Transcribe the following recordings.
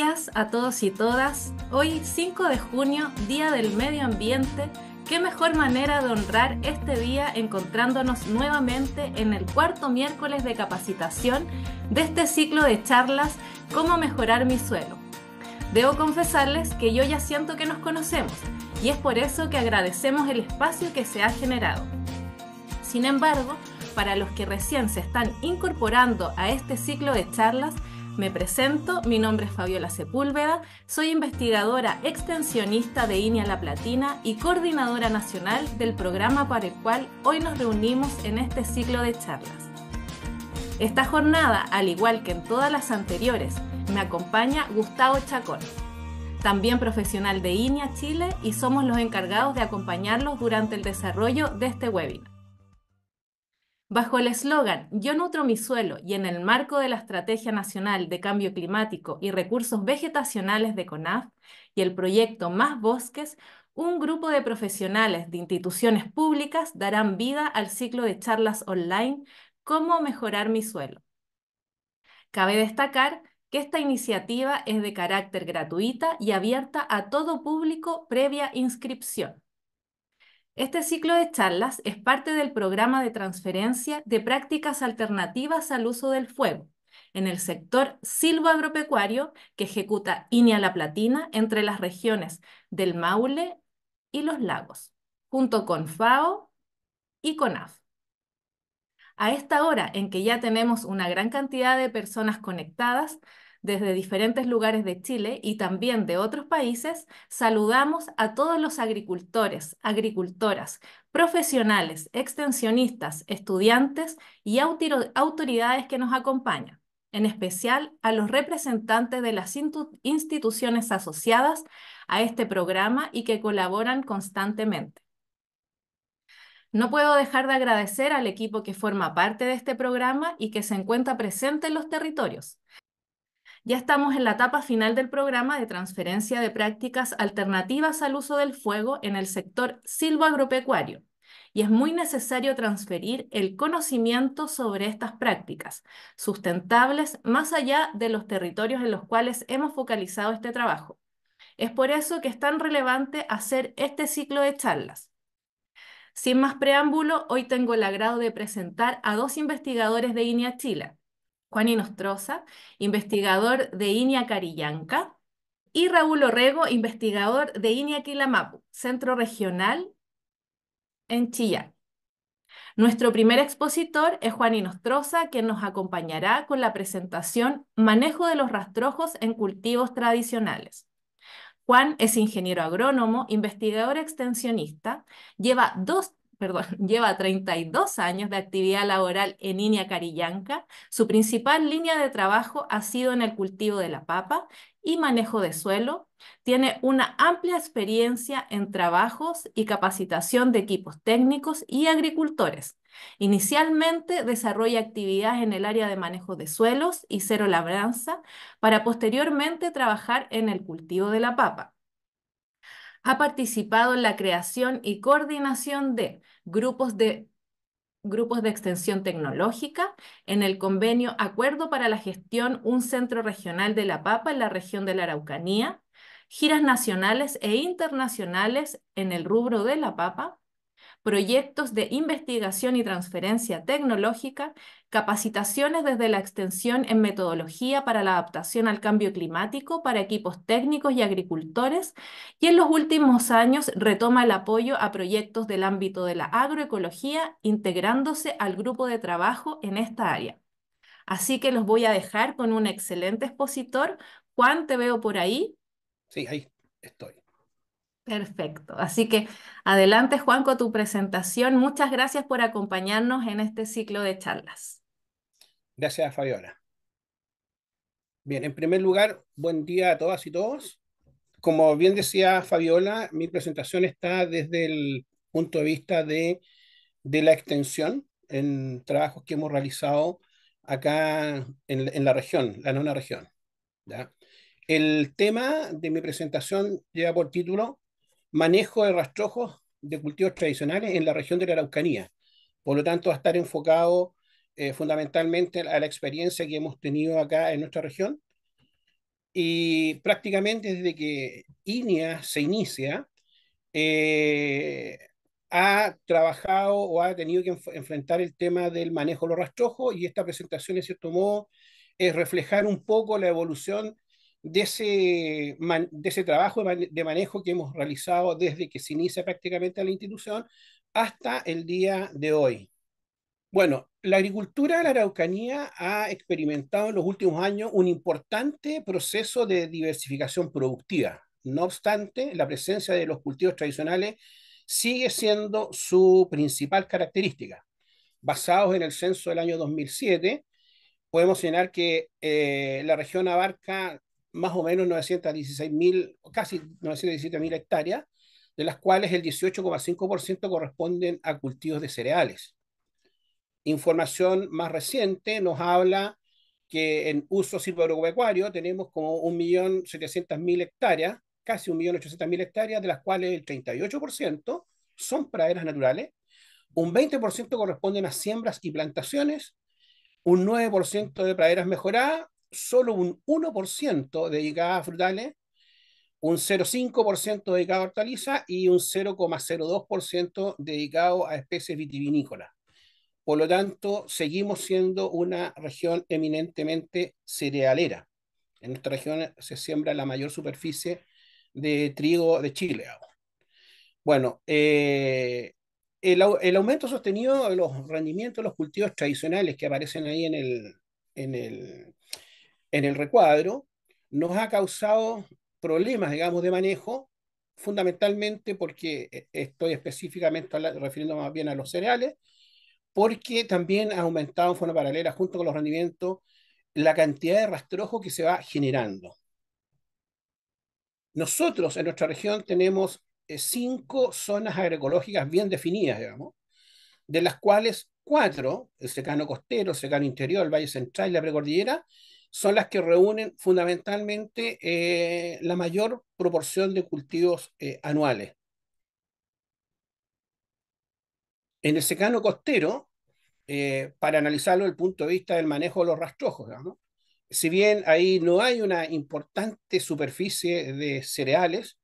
días a todos y todas. Hoy 5 de junio, Día del Medio Ambiente. ¿Qué mejor manera de honrar este día encontrándonos nuevamente en el cuarto miércoles de capacitación de este ciclo de charlas Cómo mejorar mi suelo? Debo confesarles que yo ya siento que nos conocemos y es por eso que agradecemos el espacio que se ha generado. Sin embargo, para los que recién se están incorporando a este ciclo de charlas, me presento, mi nombre es Fabiola Sepúlveda, soy investigadora extensionista de INIA La Platina y coordinadora nacional del programa para el cual hoy nos reunimos en este ciclo de charlas. Esta jornada, al igual que en todas las anteriores, me acompaña Gustavo Chacón, también profesional de INIA Chile y somos los encargados de acompañarlos durante el desarrollo de este webinar. Bajo el eslogan Yo nutro mi suelo y en el marco de la Estrategia Nacional de Cambio Climático y Recursos Vegetacionales de CONAF y el proyecto Más Bosques, un grupo de profesionales de instituciones públicas darán vida al ciclo de charlas online Cómo mejorar mi suelo. Cabe destacar que esta iniciativa es de carácter gratuita y abierta a todo público previa inscripción. Este ciclo de charlas es parte del programa de transferencia de prácticas alternativas al uso del fuego en el sector silvoagropecuario que ejecuta INEA La Platina entre las regiones del Maule y los lagos, junto con FAO y CONAF. A esta hora en que ya tenemos una gran cantidad de personas conectadas, desde diferentes lugares de Chile y también de otros países, saludamos a todos los agricultores, agricultoras, profesionales, extensionistas, estudiantes y autoridades que nos acompañan, en especial a los representantes de las instituciones asociadas a este programa y que colaboran constantemente. No puedo dejar de agradecer al equipo que forma parte de este programa y que se encuentra presente en los territorios, ya estamos en la etapa final del programa de transferencia de prácticas alternativas al uso del fuego en el sector silvoagropecuario y es muy necesario transferir el conocimiento sobre estas prácticas sustentables más allá de los territorios en los cuales hemos focalizado este trabajo. Es por eso que es tan relevante hacer este ciclo de charlas. Sin más preámbulo, hoy tengo el agrado de presentar a dos investigadores de INIA Chile, Juan Inostroza, investigador de INIA Carillanca, y Raúl Orrego, investigador de INIA Quilamapu, Centro Regional en Chillán. Nuestro primer expositor es Juan Inostroza, quien nos acompañará con la presentación Manejo de los rastrojos en cultivos tradicionales. Juan es ingeniero agrónomo, investigador extensionista, lleva dos perdón, lleva 32 años de actividad laboral en Iña Carillanca. Su principal línea de trabajo ha sido en el cultivo de la papa y manejo de suelo. Tiene una amplia experiencia en trabajos y capacitación de equipos técnicos y agricultores. Inicialmente desarrolla actividades en el área de manejo de suelos y cero labranza para posteriormente trabajar en el cultivo de la papa ha participado en la creación y coordinación de grupos de grupos de extensión tecnológica en el convenio Acuerdo para la Gestión Un Centro Regional de la Papa en la región de la Araucanía, giras nacionales e internacionales en el rubro de la papa, proyectos de investigación y transferencia tecnológica, capacitaciones desde la extensión en metodología para la adaptación al cambio climático para equipos técnicos y agricultores, y en los últimos años retoma el apoyo a proyectos del ámbito de la agroecología, integrándose al grupo de trabajo en esta área. Así que los voy a dejar con un excelente expositor. Juan, te veo por ahí. Sí, ahí estoy. Perfecto. Así que adelante, Juan, con tu presentación. Muchas gracias por acompañarnos en este ciclo de charlas. Gracias, Fabiola. Bien, en primer lugar, buen día a todas y todos. Como bien decía Fabiola, mi presentación está desde el punto de vista de, la extensión en trabajos que hemos realizado acá en, la región, la una región. El tema de mi presentación lleva por título manejo de rastrojos de cultivos tradicionales en la región de la Araucanía. Por lo tanto, va a estar enfocado eh, fundamentalmente a la experiencia que hemos tenido acá en nuestra región. Y prácticamente desde que INEA se inicia, eh, ha trabajado o ha tenido que enfrentar el tema del manejo de los rastrojos y esta presentación, en cierto modo, es reflejar un poco la evolución de ese, de ese trabajo de, manejo que hemos realizado desde que se inicia prácticamente la institución hasta el día de hoy. Bueno, la agricultura de la Araucanía ha experimentado en los últimos años un importante proceso de diversificación productiva. No obstante, la presencia de los cultivos tradicionales sigue siendo su principal característica. Basados en el censo del año 2007, podemos señalar que eh, la región abarca más o menos 916.000, casi mil hectáreas, de las cuales el 18,5% corresponden a cultivos de cereales. Información más reciente nos habla que en uso silvagropecuario tenemos como 1.700.000 hectáreas, casi 1.800.000 hectáreas, de las cuales el 38% son praderas naturales, un 20% corresponden a siembras y plantaciones, un 9% de praderas mejoradas solo un 1% dedicado a frutales, un 0,5% dedicado a hortalizas y un 0,02% dedicado a especies vitivinícolas. Por lo tanto, seguimos siendo una región eminentemente cerealera. En nuestra región se siembra la mayor superficie de trigo de Chile. Bueno, eh, el, aumento sostenido de los rendimientos de los cultivos tradicionales que aparecen ahí en el, en el recuadro, nos ha causado problemas, digamos, de manejo, fundamentalmente porque eh, estoy específicamente refiriendo más bien a los cereales, porque también ha aumentado en forma paralela, junto con los rendimientos, la cantidad de rastrojo que se va generando. Nosotros en nuestra región tenemos eh, cinco zonas agroecológicas bien definidas, digamos, de las cuales cuatro, el secano costero, el secano interior, el valle central y la precordillera, son las que reúnen fundamentalmente eh, la mayor proporción de cultivos eh, anuales. En el secano costero, eh, para analizarlo desde el punto de vista del manejo de los rastrojos, si bien ahí no hay una importante superficie de cereales,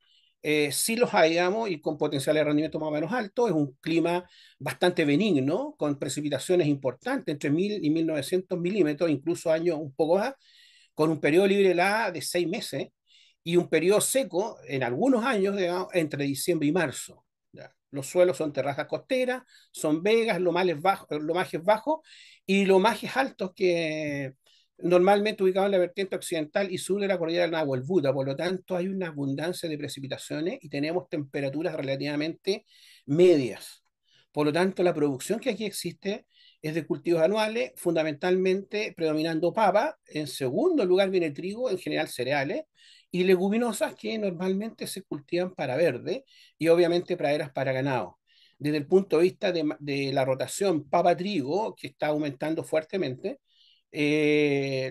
eh, sí los hay, y con potencial de rendimiento más o menos alto. Es un clima bastante benigno, con precipitaciones importantes, entre 1000 y 1900 milímetros, incluso años un poco más, con un periodo libre de de seis meses y un periodo seco, en algunos años, digamos, entre diciembre y marzo. Los suelos son terrazas costeras, son vegas, lo lo más lomajes bajo, y más altos que normalmente ubicado en la vertiente occidental y sur de la cordillera del Nahuel Buda, por lo tanto hay una abundancia de precipitaciones y tenemos temperaturas relativamente medias. Por lo tanto, la producción que aquí existe es de cultivos anuales, fundamentalmente predominando papa, en segundo lugar viene trigo, en general cereales, y leguminosas que normalmente se cultivan para verde y obviamente praderas para ganado. Desde el punto de vista de, de la rotación papa-trigo, que está aumentando fuertemente, eh,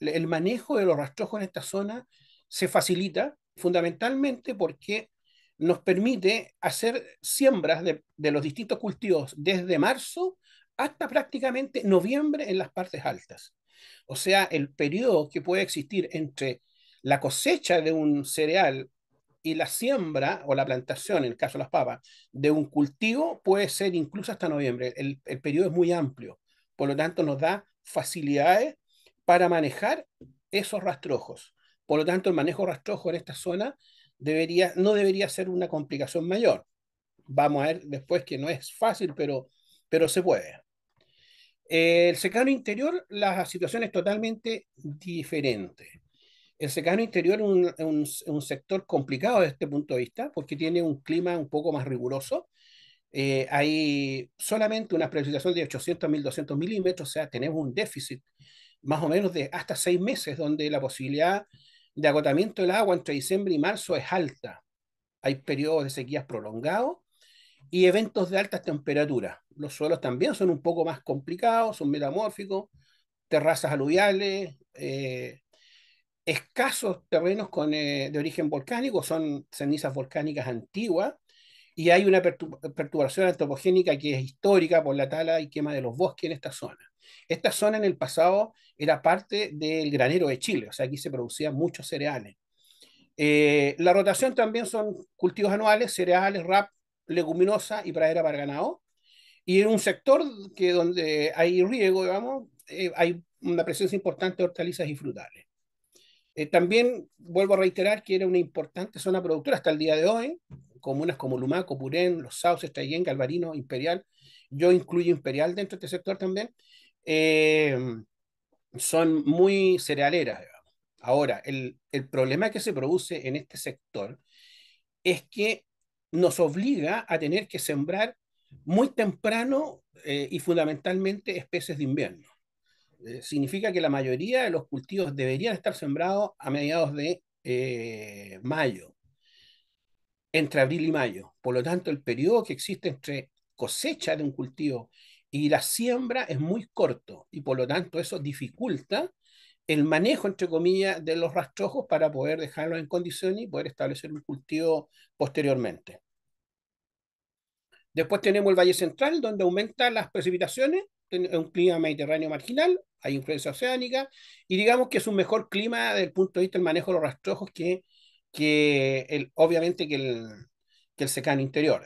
el manejo de los rastrojos en esta zona se facilita fundamentalmente porque nos permite hacer siembras de, los distintos cultivos desde marzo hasta prácticamente noviembre en las partes altas. O sea, el periodo que puede existir entre la cosecha de un cereal y la siembra o la plantación, en el caso de las papas, de un cultivo puede ser incluso hasta noviembre. el periodo es muy amplio. Por lo tanto, nos da facilidades para manejar esos rastrojos. Por lo tanto, el manejo rastrojo en esta zona debería, no debería ser una complicación mayor. Vamos a ver después que no es fácil, pero, pero se puede. El secano interior, la situación es totalmente diferente. El secano interior es un, un, sector complicado desde este punto de vista porque tiene un clima un poco más riguroso eh, hay solamente una precipitación de 800 1.200 milímetros, o sea, tenemos un déficit más o menos de hasta seis meses, donde la posibilidad de agotamiento del agua entre diciembre y marzo es alta. Hay periodos de sequías prolongados y eventos de altas temperaturas. Los suelos también son un poco más complicados, son metamórficos, terrazas aluviales, eh, escasos terrenos eh, de origen volcánico, son cenizas volcánicas antiguas y hay una perturbación antropogénica que es histórica por la tala y quema de los bosques en esta zona. Esta zona en el pasado era parte del granero de Chile, o sea, aquí se producían muchos cereales. Eh, la rotación también son cultivos anuales, cereales, rap, leguminosa y pradera para ganado. Y en un sector que donde hay riego, digamos, eh, hay una presencia importante de hortalizas y frutales. Eh, también vuelvo a reiterar que era una importante zona productora hasta el día de hoy, comunas como Lumaco, Purén, Los Sauces, Tallén, Galvarino, Imperial, yo incluyo Imperial dentro de este sector también, eh, son muy cerealeras. Ahora, el, problema que se produce en este sector es que nos obliga a tener que sembrar muy temprano eh, y fundamentalmente especies de invierno. Eh, significa que la mayoría de los cultivos deberían estar sembrados a mediados de mayo entre abril y mayo. Por lo tanto, el periodo que existe entre cosecha de un cultivo y la siembra es muy corto y por lo tanto eso dificulta el manejo, entre comillas, de los rastrojos para poder dejarlos en condiciones y poder establecer un cultivo posteriormente. Después tenemos el Valle Central, donde aumentan las precipitaciones, un clima mediterráneo marginal, hay influencia oceánica, y digamos que es un mejor clima desde el punto de vista del manejo de los rastrojos que que el, obviamente que el, que el secano interior.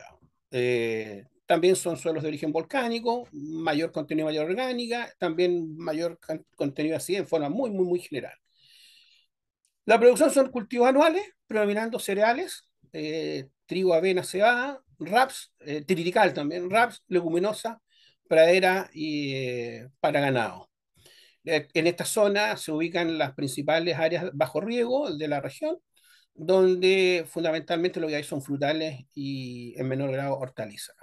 Eh, también son suelos de origen volcánico, mayor contenido mayor orgánica, también mayor contenido así en forma muy, muy, muy general. La producción son cultivos anuales, predominando cereales, eh, trigo, avena, cebada, raps, eh, también, raps, leguminosa, pradera y eh, para ganado. Eh, en esta zona se ubican las principales áreas bajo riego de la región, donde fundamentalmente lo que hay son frutales y en menor grado hortalizas.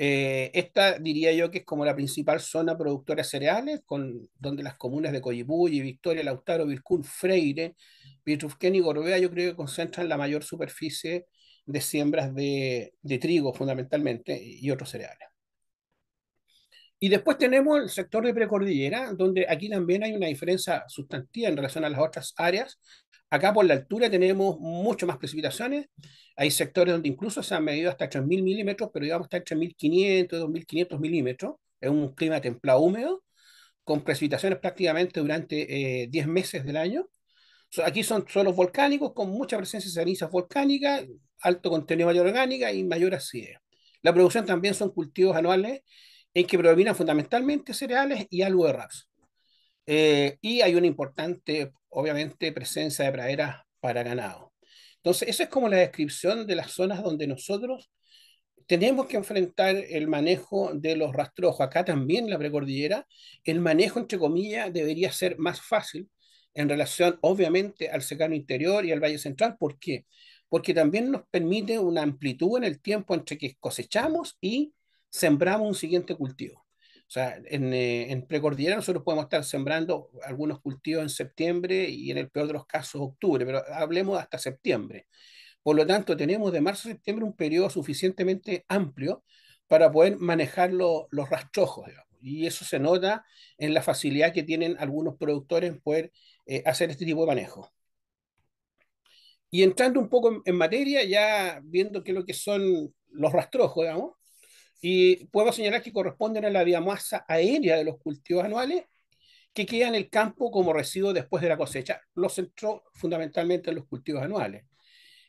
Eh, esta diría yo que es como la principal zona productora de cereales, con, donde las comunas de y Victoria, Lautaro, Vircún, Freire, Vitrufquén y Gorbea yo creo que concentran la mayor superficie de siembras de trigo fundamentalmente y otros cereales. Y después tenemos el sector de precordillera, donde aquí también hay una diferencia sustantiva en relación a las otras áreas. Acá por la altura tenemos mucho más precipitaciones. Hay sectores donde incluso se han medido hasta 3.000 milímetros, pero íbamos hasta 3.500, 2.500 milímetros. Es un clima templado húmedo, con precipitaciones prácticamente durante 10 eh, meses del año. aquí son suelos volcánicos con mucha presencia de cenizas volcánicas, alto contenido mayor orgánica y mayor acidez. La producción también son cultivos anuales en que predominan fundamentalmente cereales y algo de raps. Eh, y hay una importante, obviamente, presencia de praderas para ganado. Entonces, esa es como la descripción de las zonas donde nosotros tenemos que enfrentar el manejo de los rastrojos. Acá también la precordillera, el manejo, entre comillas, debería ser más fácil en relación, obviamente, al secano interior y al valle central. ¿Por qué? Porque también nos permite una amplitud en el tiempo entre que cosechamos y sembramos un siguiente cultivo. O sea, en, eh, en, precordillera nosotros podemos estar sembrando algunos cultivos en septiembre y en el peor de los casos octubre, pero hablemos hasta septiembre. Por lo tanto, tenemos de marzo a septiembre un periodo suficientemente amplio para poder manejar los rastrojos. Digamos. Y eso se nota en la facilidad que tienen algunos productores en poder eh, hacer este tipo de manejo. Y entrando un poco en, en materia, ya viendo qué es lo que son los rastrojos, digamos, y puedo señalar que corresponden a la biomasa aérea de los cultivos anuales que queda en el campo como residuo después de la cosecha. Lo centró fundamentalmente en los cultivos anuales.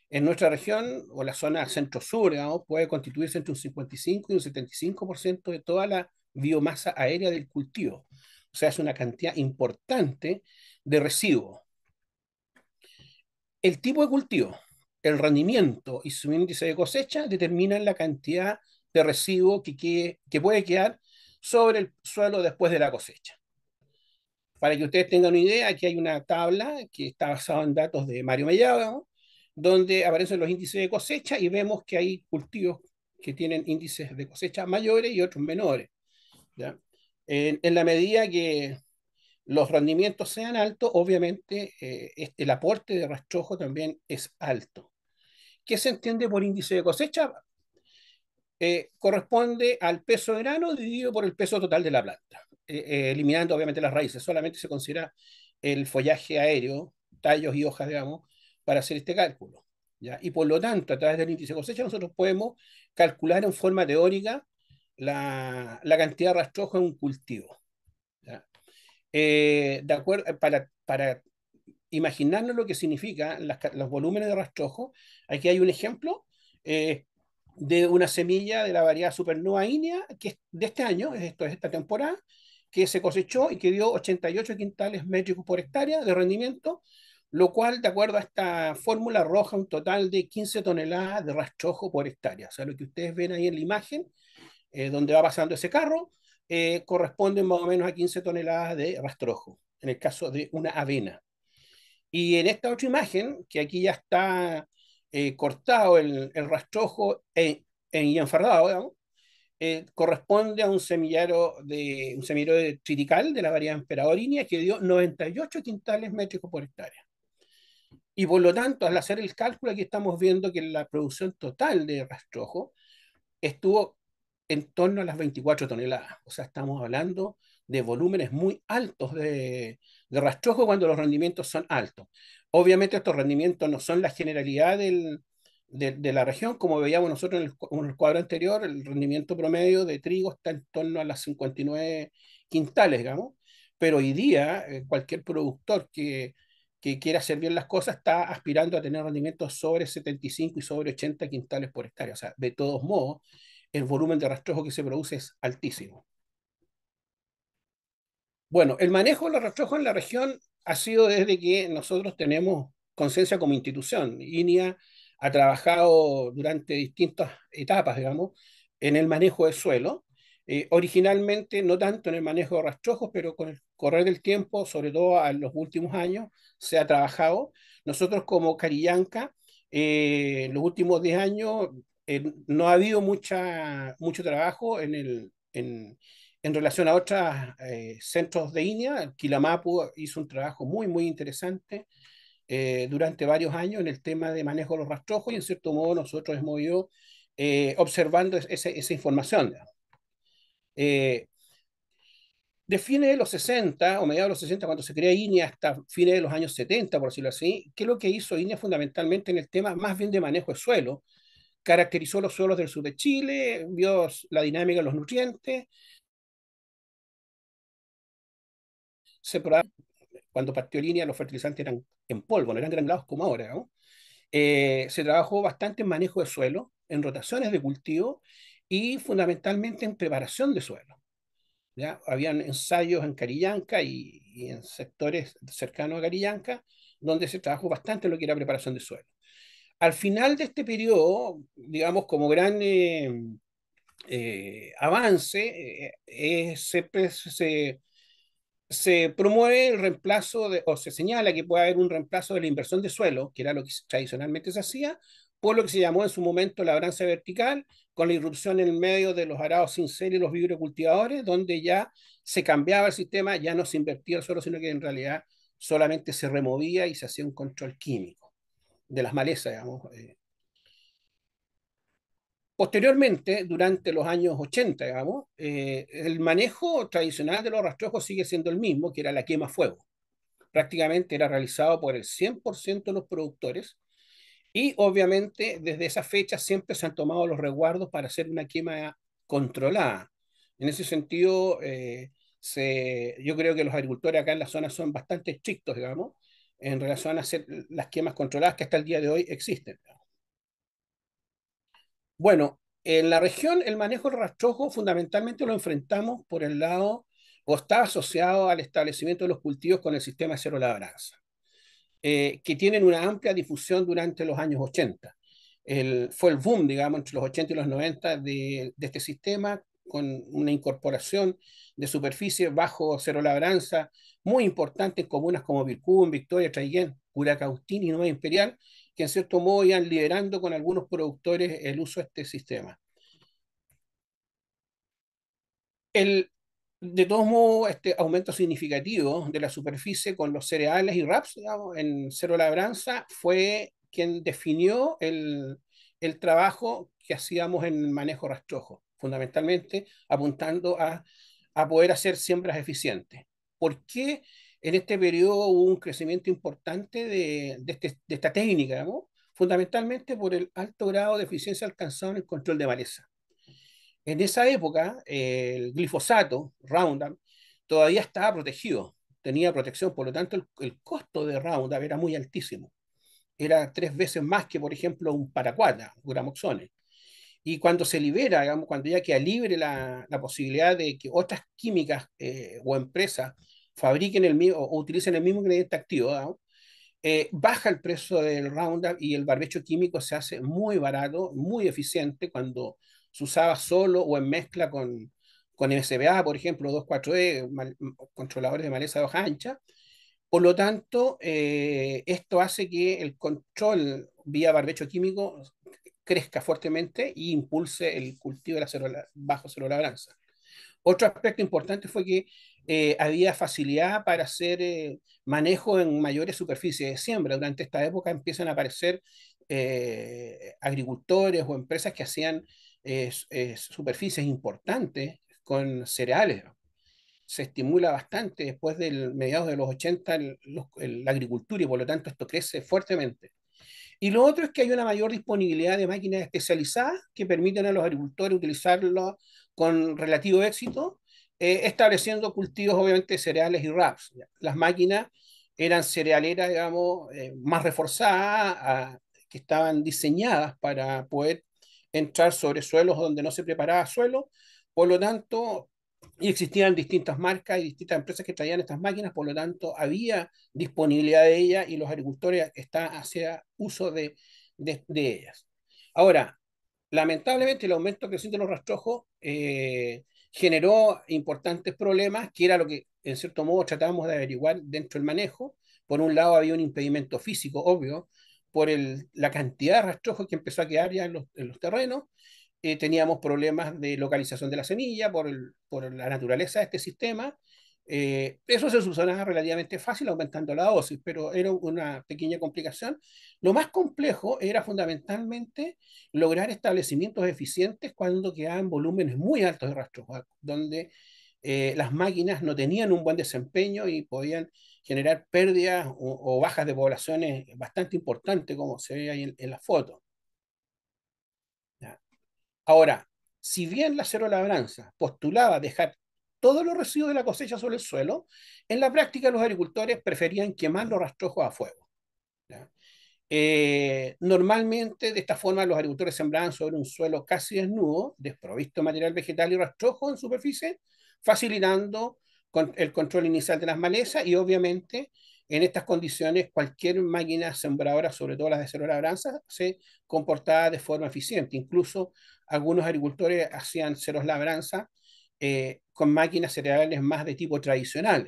En nuestra región, o la zona centro-sur, puede constituirse entre un 55 y un 75% de toda la biomasa aérea del cultivo. O sea, es una cantidad importante de residuo. El tipo de cultivo, el rendimiento y su índice de cosecha determinan la cantidad de residuo que, que puede quedar sobre el suelo después de la cosecha. Para que ustedes tengan una idea, aquí hay una tabla que está basada en datos de Mario Mellado, donde aparecen los índices de cosecha y vemos que hay cultivos que tienen índices de cosecha mayores y otros menores. ¿ya? En, en, la medida que los rendimientos sean altos, obviamente eh, este, el aporte de rastrojo también es alto. ¿Qué se entiende por índice de cosecha? Eh, corresponde al peso de grano dividido por el peso total de la planta, eh, eh, eliminando obviamente las raíces, solamente se considera el follaje aéreo, tallos y hojas, digamos, para hacer este cálculo. ¿ya? Y por lo tanto, a través del índice de cosecha, nosotros podemos calcular en forma teórica la, la cantidad de rastrojo en un cultivo. ¿ya? de acuerdo, para, para imaginarnos lo que significan los volúmenes de rastrojo, aquí hay un ejemplo. Eh, de una semilla de la variedad Supernova Inia, que es de este año, esto es esta temporada, que se cosechó y que dio 88 quintales métricos por hectárea de rendimiento, lo cual, de acuerdo a esta fórmula, roja, un total de 15 toneladas de rastrojo por hectárea. O sea, lo que ustedes ven ahí en la imagen, eh, donde va pasando ese carro, eh, corresponde más o menos a 15 toneladas de rastrojo, en el caso de una avena. Y en esta otra imagen, que aquí ya está eh, cortado el, el rastrojo eh, eh, en e, corresponde a un semillero de un semillero de tritical de la variedad emperadorinia que dio 98 quintales métricos por hectárea. Y por lo tanto, al hacer el cálculo, aquí estamos viendo que la producción total de rastrojo estuvo en torno a las 24 toneladas. O sea, estamos hablando de volúmenes muy altos de, de rastrojo cuando los rendimientos son altos. Obviamente estos rendimientos no son la generalidad de, la región, como veíamos nosotros en el, cuadro anterior, el rendimiento promedio de trigo está en torno a las 59 quintales, digamos, pero hoy día eh, cualquier productor que, que, quiera hacer bien las cosas está aspirando a tener rendimientos sobre 75 y sobre 80 quintales por hectárea. O sea, de todos modos, el volumen de rastrojo que se produce es altísimo. Bueno, el manejo de los rastrojos en la región ha sido desde que nosotros tenemos conciencia como institución. INIA ha trabajado durante distintas etapas, digamos, en el manejo de suelo. Eh, originalmente, no tanto en el manejo de rastrojos, pero con el correr del tiempo, sobre todo en los últimos años, se ha trabajado. Nosotros como Carillanca, eh, en los últimos 10 años, eh, no ha habido mucha, mucho trabajo en el, en relación a otros eh, centros de Inia, Quilamapu hizo un trabajo muy, muy interesante eh, durante varios años en el tema de manejo de los rastrojos y en cierto modo nosotros hemos ido eh, observando esa información. de fines de los 60 o mediados de los 60, cuando se crea INEA, hasta fines de los años 70, por decirlo así, es lo que hizo INEA fundamentalmente en el tema más bien de manejo de suelo, caracterizó los suelos del sur de Chile, vio la dinámica de los nutrientes, se cuando partió línea, los fertilizantes eran en polvo, no eran granulados como ahora. Eh, se trabajó bastante en manejo de suelo, en rotaciones de cultivo y fundamentalmente en preparación de suelo. ¿ya? Habían ensayos en Carillanca y, en sectores cercanos a Carillanca, donde se trabajó bastante lo que era preparación de suelo. Al final de este periodo, digamos, como gran eh, eh, avance, se, se, se promueve el reemplazo de, o se señala que puede haber un reemplazo de la inversión de suelo, que era lo que tradicionalmente se hacía, por lo que se llamó en su momento labranza vertical, con la irrupción en el medio de los arados sin ser y los vibrocultivadores, donde ya se cambiaba el sistema, ya no se invertía el suelo, sino que en realidad solamente se removía y se hacía un control químico de las malezas, digamos, eh, Posteriormente, durante los años 80, digamos, eh, el manejo tradicional de los rastrojos sigue siendo el mismo, que era la quema fuego. Prácticamente era realizado por el 100% de los productores y obviamente desde esa fecha siempre se han tomado los resguardos para hacer una quema controlada. En ese sentido, eh, yo creo que los agricultores acá en la zona son bastante estrictos, digamos, en relación a hacer las quemas controladas que hasta el día de hoy existen. Bueno, en la región el manejo del rastrojo fundamentalmente lo enfrentamos por el lado o está asociado al establecimiento de los cultivos con el sistema cero labranza, eh, que tienen una amplia difusión durante los años 80. fue el boom, digamos, entre los 80 y los 90 de, este sistema, con una incorporación de superficie bajo cero labranza muy importante en comunas como Vilcún, Victoria, Traiguén, Curacautín y Nueva Imperial, que en cierto modo iban liderando con algunos productores el uso de este sistema. El, de todos modos, este aumento significativo de la superficie con los cereales y raps en cero labranza fue quien definió el, trabajo que hacíamos en manejo rastrojo, fundamentalmente apuntando a, a poder hacer siembras eficientes. ¿Por qué? En este periodo hubo un crecimiento importante de, este, esta técnica, fundamentalmente por el alto grado de eficiencia alcanzado en el control de maleza. En esa época, el glifosato, Roundup, todavía estaba protegido, tenía protección, por lo tanto el, costo de Roundup era muy altísimo. Era tres veces más que, por ejemplo, un paracuata, gramoxone. Y cuando se libera, cuando ya queda libre la, posibilidad de que otras químicas eh, o empresas fabriquen el mismo o utilicen el mismo ingrediente activo, ¿ah? eh, baja el precio del Roundup y el barbecho químico se hace muy barato, muy eficiente cuando se usaba solo o en mezcla con, con MSBA, por ejemplo, 2,4-E, eh, controladores de maleza de hoja ancha. Por lo tanto, eh, esto hace que el control vía barbecho químico crezca fuertemente y e impulse el cultivo de la bajo abranza Otro aspecto importante fue que eh, había facilidad para hacer eh, manejo en mayores superficies de siembra. Durante esta época empiezan a aparecer eh, agricultores o empresas que hacían superficies importantes con cereales. Se estimula bastante después del mediados de los 80 la agricultura y por lo tanto esto crece fuertemente. Y lo otro es que hay una mayor disponibilidad de máquinas especializadas que permiten a los agricultores utilizarlo con relativo éxito eh, estableciendo cultivos obviamente cereales y raps. Las máquinas eran cerealeras, digamos, eh, más reforzadas, que estaban diseñadas para poder entrar sobre suelos donde no se preparaba suelo, por lo tanto, y existían distintas marcas y distintas empresas que traían estas máquinas, por lo tanto, había disponibilidad de ellas y los agricultores están hacia uso de, ellas. Ahora, lamentablemente, el aumento creciente de los rastrojos eh, generó importantes problemas, que era lo que en cierto modo tratábamos de averiguar dentro del manejo. Por un lado había un impedimento físico, obvio, por la cantidad de rastrojos que empezó a quedar ya en los, terrenos. Eh, teníamos problemas de localización de la semilla por la naturaleza de este sistema eh, eso se solucionaba relativamente fácil aumentando la dosis, pero era una pequeña complicación. Lo más complejo era fundamentalmente lograr establecimientos eficientes cuando quedaban volúmenes muy altos de rastros donde eh, las máquinas no tenían un buen desempeño y podían generar pérdidas o, bajas de poblaciones bastante importantes, como se ve ahí en, en la foto. Ahora, si bien la cero labranza postulaba dejar todos los residuos de la cosecha sobre el suelo, en la práctica los agricultores preferían quemar los rastrojos a fuego. Eh, normalmente, de esta forma, los agricultores sembraban sobre un suelo casi desnudo, desprovisto de material vegetal y rastrojo en superficie, facilitando el control inicial de las malezas y, obviamente, en estas condiciones, cualquier máquina sembradora, sobre todo las de cero labranza, se comportaba de forma eficiente. Incluso algunos agricultores hacían ceros labranza eh, con máquinas cereales más de tipo tradicional.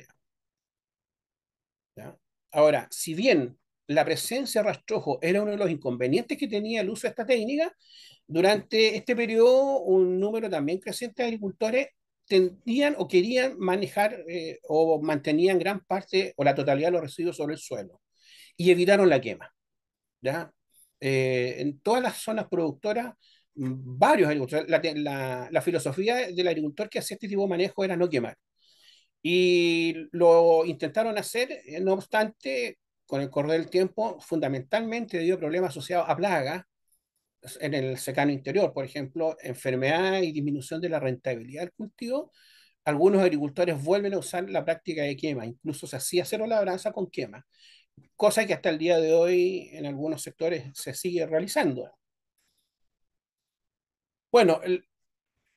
Ahora, si bien la presencia de rastrojo era uno de los inconvenientes que tenía el uso de esta técnica, durante este periodo un número también creciente de agricultores tendían o querían manejar eh, o mantenían gran parte o la totalidad de los residuos sobre el suelo y evitaron la quema. ¿ya? Eh, en todas las zonas productoras varios agricultores. La, filosofía del agricultor que hacía este tipo de manejo era no quemar. Y lo intentaron hacer, eh, no obstante, con el correr del tiempo, fundamentalmente debido a problemas asociados a plagas en el secano interior, por ejemplo, enfermedad y disminución de la rentabilidad del cultivo, algunos agricultores vuelven a usar la práctica de quema, incluso se hacía cero labranza con quema, cosa que hasta el día de hoy en algunos sectores se sigue realizando. Bueno,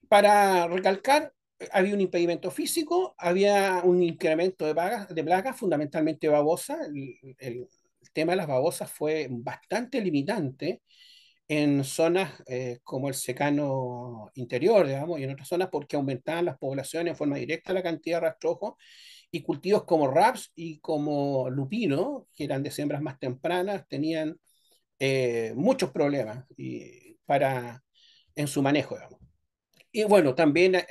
para recalcar, había un impedimento físico, había un incremento de, de plagas, fundamentalmente babosa. El, tema de las babosas fue bastante limitante en zonas eh, como el secano interior, digamos, y en otras zonas porque aumentaban las poblaciones en forma directa la cantidad de rastrojos y cultivos como raps y como lupino, que eran de siembras más tempranas, tenían eh, muchos problemas y para en su manejo. Digamos. Y bueno, también eh,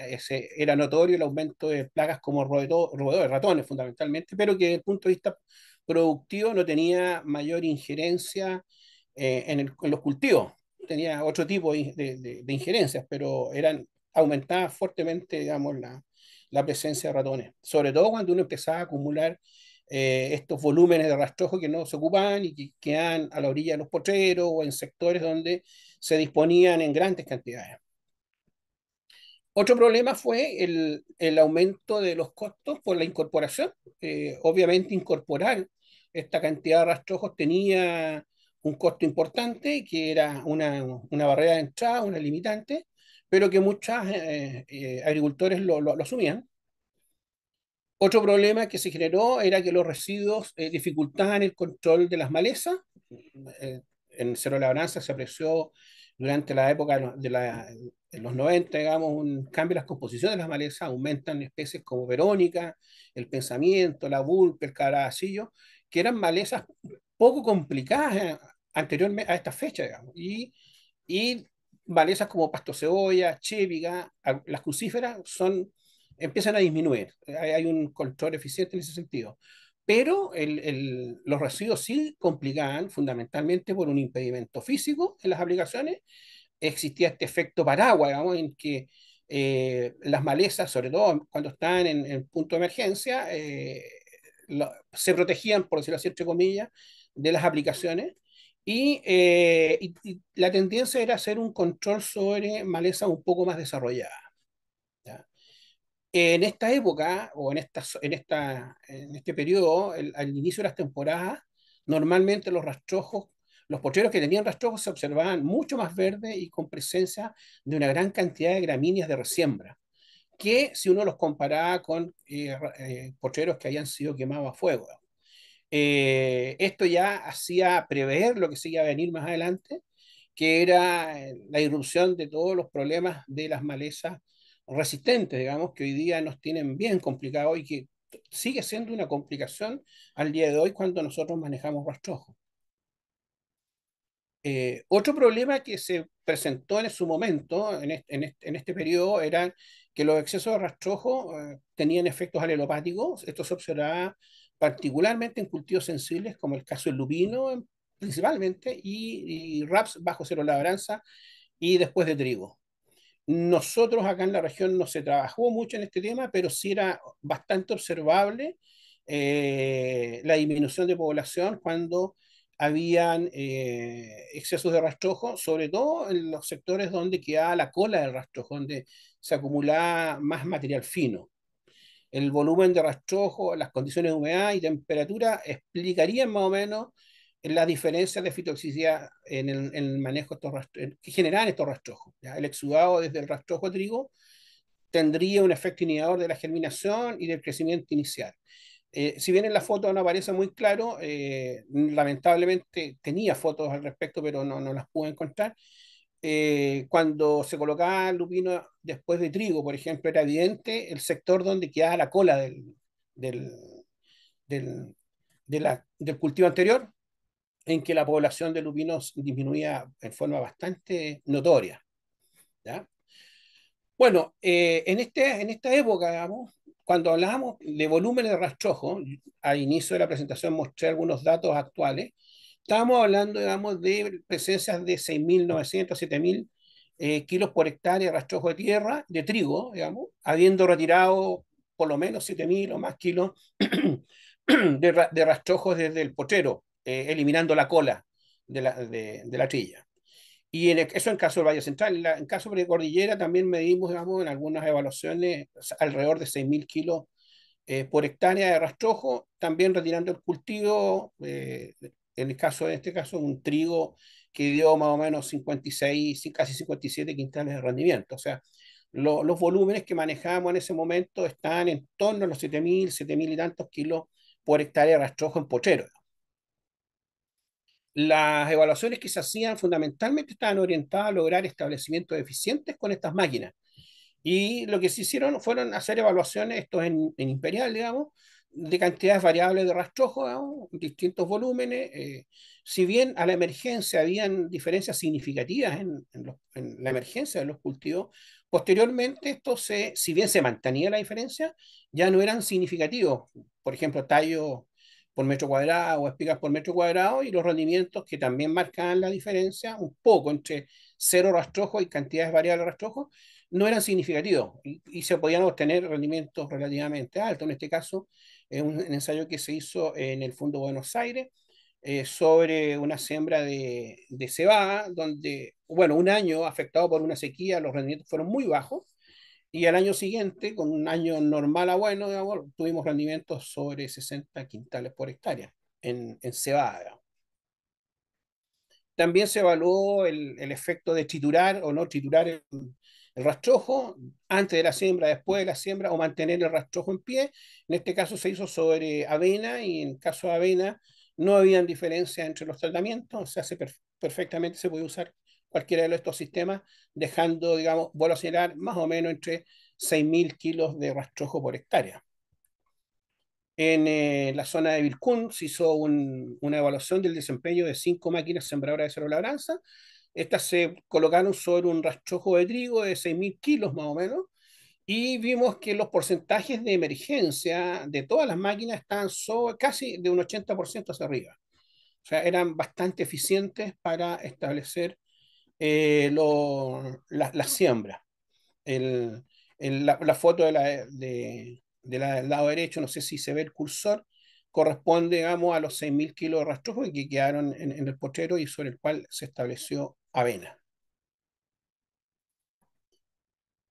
era notorio el aumento de plagas como roedores, ratones fundamentalmente, pero que desde el punto de vista productivo no tenía mayor injerencia eh, en, los cultivos. Tenía otro tipo de, injerencias, pero eran aumentaba fuertemente, digamos, la, presencia de ratones. Sobre todo cuando uno empezaba a acumular eh, estos volúmenes de rastrojo que no se ocupaban y que quedan a la orilla de los potreros o en sectores donde se disponían en grandes cantidades. Otro problema fue el, el aumento de los costos por la incorporación. Eh, obviamente incorporar esta cantidad de rastrojos tenía un costo importante, que era una, una barrera de entrada, una limitante, pero que muchos eh, eh, agricultores lo, lo, asumían. Otro problema que se generó era que los residuos dificultaban el control de las malezas en Cerro Labranza se apreció durante la época de, los 90, digamos, un cambio en las composiciones de las malezas, aumentan especies como Verónica, el pensamiento, la vulpe, el caracillo, que eran malezas poco complicadas eh, anteriormente a esta fecha, digamos, y, y malezas como pasto cebolla, chéviga, las crucíferas son, empiezan a disminuir, hay un control eficiente en ese sentido pero los residuos sí complicaban fundamentalmente por un impedimento físico en las aplicaciones. Existía este efecto paraguas, digamos, en que eh, las malezas, sobre todo cuando están en, punto de emergencia, eh, se protegían, por decirlo así, entre comillas, de las aplicaciones. Eh, y, la tendencia era hacer un control sobre malezas un poco más desarrolladas en esta época o en, en, este periodo, al inicio de las temporadas, normalmente los rastrojos, los pocheros que tenían rastrojos se observaban mucho más verdes y con presencia de una gran cantidad de gramíneas de resiembra, que si uno los comparaba con eh, eh, pocheros que habían sido quemados a fuego. Eh, esto ya hacía prever lo que se iba a venir más adelante, que era la irrupción de todos los problemas de las malezas resistentes, digamos, que hoy día nos tienen bien complicado y que sigue siendo una complicación al día de hoy cuando nosotros manejamos rastrojo. Eh, otro problema que se presentó en su momento, en este, periodo, era que los excesos de rastrojo eh, tenían efectos alelopáticos. Esto se observaba particularmente en cultivos sensibles, como el caso del lupino principalmente, y raps bajo cero labranza y después de trigo. Nosotros acá en la región no se trabajó mucho en este tema, pero sí era bastante observable eh, la disminución de población cuando habían eh, excesos de rastrojo, sobre todo en los sectores donde quedaba la cola del rastrojo, donde se acumulaba más material fino. El volumen de rastrojo, las condiciones de humedad y temperatura explicarían más o menos la diferencia de fitoxicidad en el, manejo estos que generan estos rastrojos. El exudado desde el rastrojo de trigo tendría un efecto inhibidor de la germinación y del crecimiento inicial. Eh, si bien en la foto no aparece muy claro, eh, lamentablemente tenía fotos al respecto, pero no, las pude encontrar. Eh, cuando se colocaba lupino después de trigo, por ejemplo, era evidente el sector donde quedaba la cola del cultivo anterior, en que la población de lupinos disminuía en forma bastante notoria. Bueno, eh, en, este, en esta época, cuando hablábamos de volumen de rastrojo, al inicio de la presentación mostré algunos datos actuales, estábamos hablando, de presencias de 6.900, 7.000 eh, kilos por hectárea de rastrojo de tierra, de trigo, habiendo retirado por lo menos 7.000 o más kilos de, rastrojos desde el pochero. Eh, eliminando la cola de la, trilla. Y en el, eso en caso del Valle Central. en caso de Cordillera también medimos, digamos, en algunas evaluaciones alrededor de 6.000 kilos eh, por hectárea de rastrojo, también retirando el cultivo, eh, en, el caso, de este caso un trigo que dio más o menos 56, casi 57 quintales de rendimiento. O sea, los volúmenes que manejamos en ese momento están en torno a los 7.000, 7.000 y tantos kilos por hectárea de rastrojo en pochero las evaluaciones que se hacían fundamentalmente estaban orientadas a lograr establecimientos eficientes con estas máquinas. Y lo que se hicieron fueron hacer evaluaciones, esto en, en Imperial, digamos, de cantidades variables de rastrojo, digamos, distintos volúmenes. Eh, si bien a la emergencia habían diferencias significativas en, la emergencia de los cultivos, posteriormente esto se, si bien se mantenía la diferencia, ya no eran significativos. Por ejemplo, tallo por metro cuadrado o espigas por metro cuadrado y los rendimientos que también marcaban la diferencia un poco entre cero rastrojo y cantidades variables de rastrojo no eran significativos y, se podían obtener rendimientos relativamente altos. En este caso, es un, ensayo que se hizo en el Fondo Buenos Aires eh, sobre una siembra de, de cebada, donde, bueno, un año afectado por una sequía, los rendimientos fueron muy bajos y al año siguiente, con un año normal a bueno, tuvimos rendimientos sobre 60 quintales por hectárea en, en cebada. También se evaluó el, el, efecto de triturar o no triturar el, el, rastrojo antes de la siembra, después de la siembra o mantener el rastrojo en pie. En este caso se hizo sobre avena y en caso de avena no había diferencia entre los tratamientos, se hace perfectamente se puede usar cualquiera de estos sistemas, dejando, digamos, vuelvo a más o menos entre 6.000 kilos de rastrojo por hectárea. En eh, la zona de Vilcún se hizo un, una evaluación del desempeño de cinco máquinas sembradoras de cero labranza. Estas se colocaron sobre un rastrojo de trigo de 6.000 kilos más o menos y vimos que los porcentajes de emergencia de todas las máquinas están sobre, casi de un 80% hacia arriba. O sea, eran bastante eficientes para establecer eh, lo, la, siembra. El, la, foto de, del lado derecho, no sé si se ve el cursor, corresponde digamos, a los 6.000 kilos de rastrojo que quedaron en, el potrero y sobre el cual se estableció avena.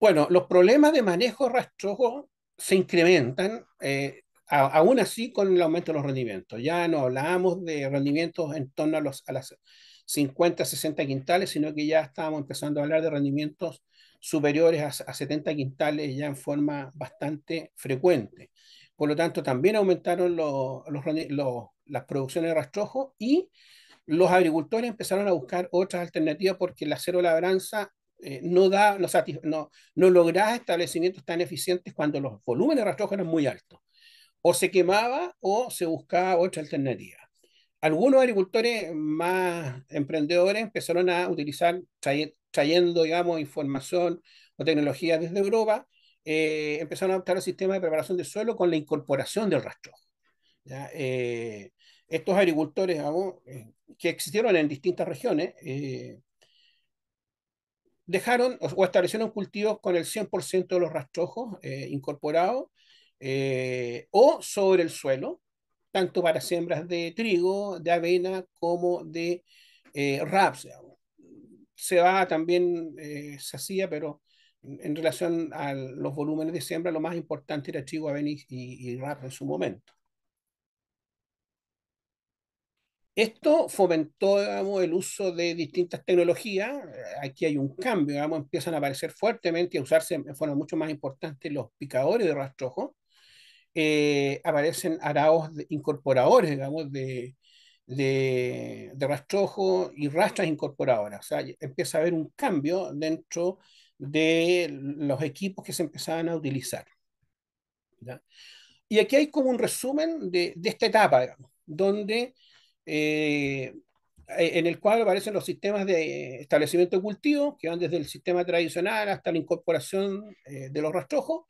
Bueno, los problemas de manejo de rastrojo se incrementan eh, aún así con el aumento de los rendimientos. Ya no hablábamos de rendimientos en torno a, los, a las 50, 60 quintales, sino que ya estábamos empezando a hablar de rendimientos superiores a, 70 quintales ya en forma bastante frecuente. Por lo tanto, también aumentaron los, las producciones de rastrojo y los agricultores empezaron a buscar otras alternativas porque la cero labranza eh, no, da, no, no, no lograba establecimientos tan eficientes cuando los volúmenes de rastrojo eran muy altos. O se quemaba o se buscaba otra alternativa algunos agricultores más emprendedores empezaron a utilizar, trayendo, digamos, información o tecnología desde Europa, eh, empezaron a adoptar el sistema de preparación de suelo con la incorporación del rastrojo. Eh, estos agricultores eh, que existieron en distintas regiones dejaron o, establecieron cultivos con el 100% de los rastrojos incorporados o sobre el suelo tanto para siembras de trigo, de avena, como de eh, raps. Se va también, eh, se hacía, pero en, relación a los volúmenes de siembra, lo más importante era trigo, avena y, y raps en su momento. Esto fomentó el uso de distintas tecnologías. Aquí hay un cambio, empiezan a aparecer fuertemente y a usarse fueron mucho más importante los picadores de rastrojo, eh, aparecen araos incorporadores, digamos, de, de, de, rastrojo y rastras incorporadoras. empieza a haber un cambio dentro de los equipos que se empezaban a utilizar. Y aquí hay como un resumen de, de esta etapa, donde eh, e, en el cuadro aparecen los sistemas de establecimiento de cultivo, que van desde el sistema tradicional hasta la incorporación eh, de los rastrojos,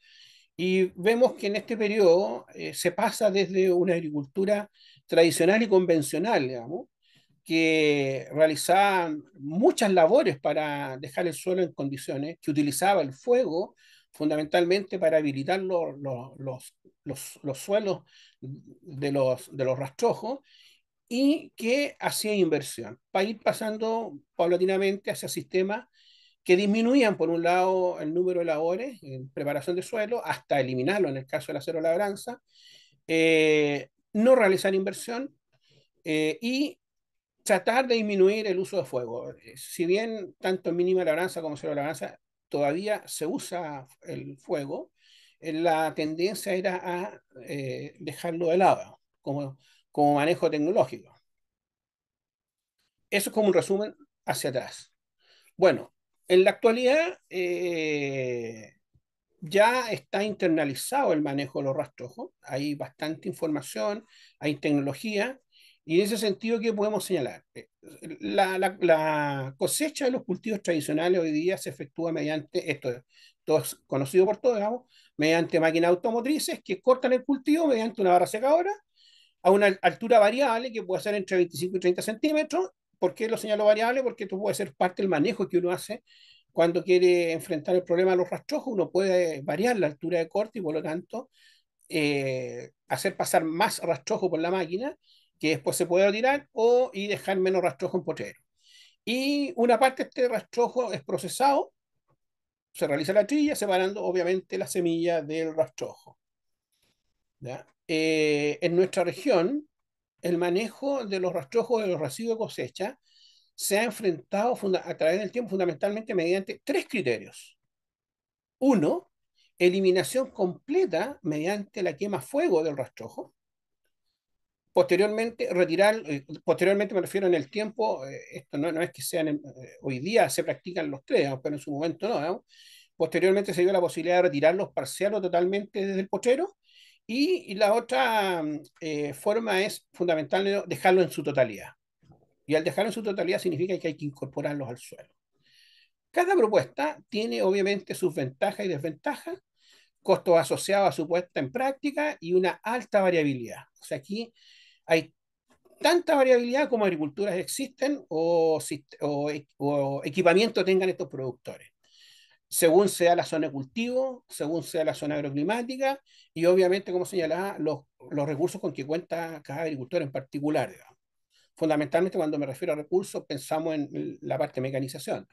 y vemos que en este periodo eh, se pasa desde una agricultura tradicional y convencional, digamos, que realizaba muchas labores para dejar el suelo en condiciones, que utilizaba el fuego fundamentalmente para habilitar los, los, suelos de los, de los rastrojos y que hacía inversión para ir pasando paulatinamente hacia sistemas que disminuían, por un lado, el número de labores en preparación de suelo, hasta eliminarlo en el caso de la acero labranza, eh, no realizar inversión eh, y tratar de disminuir el uso de fuego. Eh, si bien tanto en mínima labranza como cero labranza todavía se usa el fuego, la tendencia era a dejarlo de lado como, como manejo tecnológico. Eso es como un resumen hacia atrás. Bueno, en la actualidad eh, ya está internalizado el manejo de los rastrojos, hay bastante información, hay tecnología, y en ese sentido, ¿qué podemos señalar? Eh, la, cosecha de los cultivos tradicionales hoy día se efectúa mediante, esto es conocido por todos, mediante máquinas automotrices que cortan el cultivo mediante una barra secadora a una altura variable que puede ser entre 25 y 30 centímetros ¿Por qué lo señalo variable? Porque tú puede ser parte del manejo que uno hace cuando quiere enfrentar el problema de los rastrojos. Uno puede variar la altura de corte y, por lo tanto, eh, hacer pasar más rastrojo por la máquina que después se puede retirar o y dejar menos rastrojo en potrero. Y una parte de este rastrojo es procesado, se realiza la trilla separando obviamente la semilla del rastrojo. Eh, en nuestra región, el manejo de los rastrojos de los residuos de cosecha se ha enfrentado a través del tiempo fundamentalmente mediante tres criterios. Uno, eliminación completa mediante la quema a fuego del rastrojo. Posteriormente, retirar, eh, posteriormente me refiero en el tiempo, eh, esto no, es que sean, eh, hoy día se practican los tres, pero en su momento no. Posteriormente se dio la posibilidad de retirarlos parcial o totalmente desde el pochero y, la otra mm, eh, forma es fundamental dejarlo en su totalidad. Y al dejarlo en su totalidad significa que hay que incorporarlos al suelo. Cada propuesta tiene obviamente sus ventajas y desventajas, costos asociados a su puesta en práctica y una alta variabilidad. O sea, aquí hay tanta variabilidad como agriculturas existen o, e-, o equipamiento tengan estos productores según sea la zona de cultivo, según sea la zona agroclimática y obviamente, como señalaba, los, recursos con que cuenta cada agricultor en particular. Fundamentalmente, cuando me refiero a recursos, pensamos en la parte de mecanización.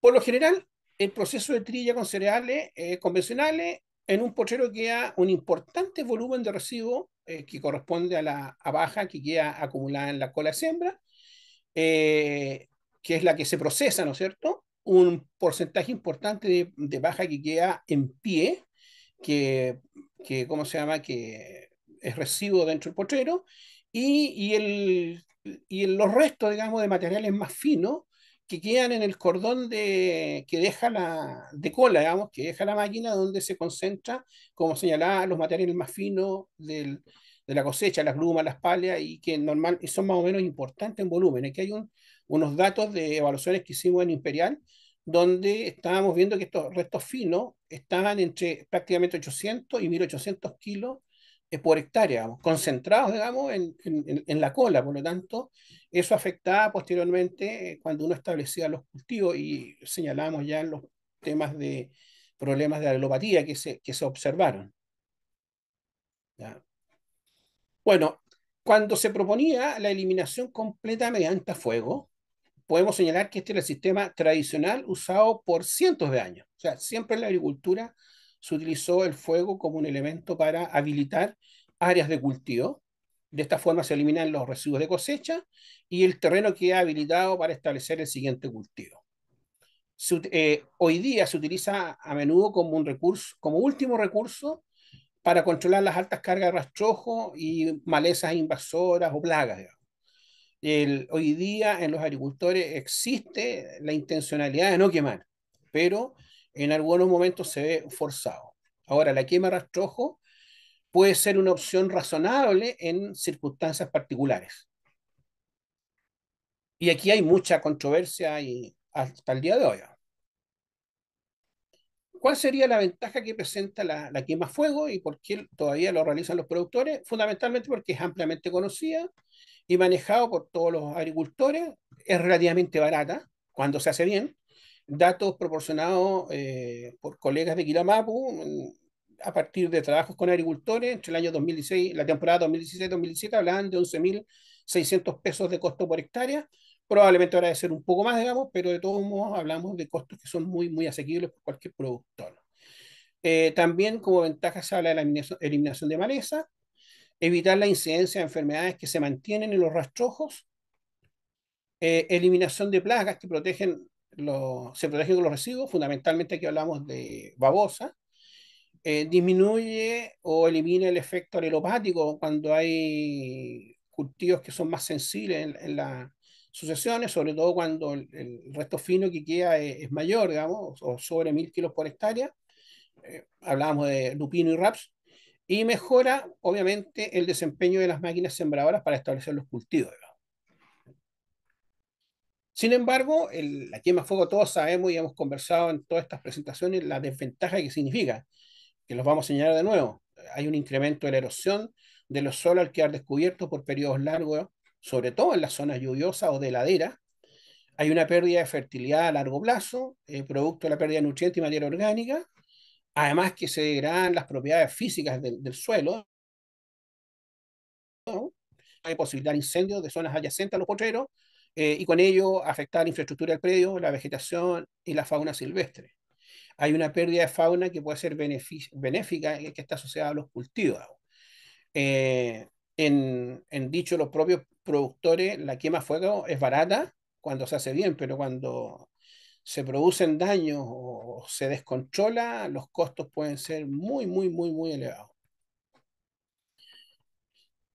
Por lo general, el proceso de trilla con cereales eh, convencionales en un pochero queda un importante volumen de residuo eh, que corresponde a la a baja que queda acumulada en la cola de siembra. Eh, que es la que se procesa, ¿no es cierto? Un porcentaje importante de, de paja que queda en pie, que, que, ¿cómo se llama? Que es recibo dentro del potrero, y, y, el, y los restos, digamos, de materiales más finos que quedan en el cordón de, que deja la, de cola, digamos, que deja la máquina donde se concentra, como señalaba, los materiales más finos del, de la cosecha, las glumas, las palias, y que normal, y son más o menos importantes en volumen. que hay un, unos datos de evaluaciones que hicimos en Imperial, donde estábamos viendo que estos restos finos estaban entre prácticamente 800 y 1800 kilos eh, por hectárea, concentrados, digamos, en, la cola. Por lo tanto, eso afectaba posteriormente eh, cuando uno establecía los cultivos y señalábamos ya los temas de problemas de alelopatía que se, que se observaron. Bueno, cuando se proponía la eliminación completa mediante fuego, podemos señalar que este era el sistema tradicional usado por cientos de años. O sea, siempre en la agricultura se utilizó el fuego como un elemento para habilitar áreas de cultivo. De esta forma se eliminan los residuos de cosecha y el terreno queda habilitado para establecer el siguiente cultivo. Eh, hoy día se utiliza a menudo como un recurso, como último recurso para controlar las altas cargas de rastrojo y malezas invasoras o plagas hoy día en los agricultores existe la intencionalidad de no quemar, pero en algunos momentos se ve forzado. Ahora, la quema rastrojo puede ser una opción razonable en circunstancias particulares. Y aquí hay mucha controversia y hasta el día de hoy. ¿Cuál sería la ventaja que presenta la, la quema fuego y por qué todavía lo realizan los productores? Fundamentalmente porque es ampliamente conocida y manejado por todos los agricultores, es relativamente barata cuando se hace bien. Datos proporcionados eh, por colegas de Quilamapu mm, a partir de trabajos con agricultores entre el año 2016, la temporada 2016-2017, hablaban de 11.600 pesos de costo por hectárea Probablemente habrá de ser un poco más, digamos, pero de todos modos hablamos de costos que son muy, muy asequibles por cualquier productor. Eh, también como ventaja se habla de la eliminación de maleza, evitar la incidencia de enfermedades que se mantienen en los rastrojos, eh, eliminación de plagas que protegen los, se protegen con los residuos, fundamentalmente aquí hablamos de babosa, eh, disminuye o elimina el efecto alelopático cuando hay cultivos que son más sensibles en, la, sucesiones, sobre todo cuando el, resto fino que queda es, mayor, digamos, o sobre mil kilos por hectárea. Eh, hablábamos de lupino y raps. Y mejora, obviamente, el desempeño de las máquinas sembradoras para establecer los cultivos. Sin embargo, el, la quema a fuego todos sabemos y hemos conversado en todas estas presentaciones la desventaja que significa, que los vamos a señalar de nuevo. Hay un incremento de la erosión de los suelos al quedar descubiertos por periodos largos sobre todo en las zonas lluviosas o de ladera, hay una pérdida de fertilidad a largo plazo, eh, producto de la pérdida de nutrientes y materia orgánica, además que se degradan las propiedades físicas del, suelo, hay posibilidad de incendios de zonas adyacentes a los potreros, eh, y con ello afectar la infraestructura del predio, la vegetación y la fauna silvestre. Hay una pérdida de fauna que puede ser benéfica, eh, que está asociada a los cultivos. en, dicho los propios productores la quema fuego es barata cuando se hace bien, pero cuando se producen daños o se descontrola, los costos pueden ser muy, muy, muy, muy elevados.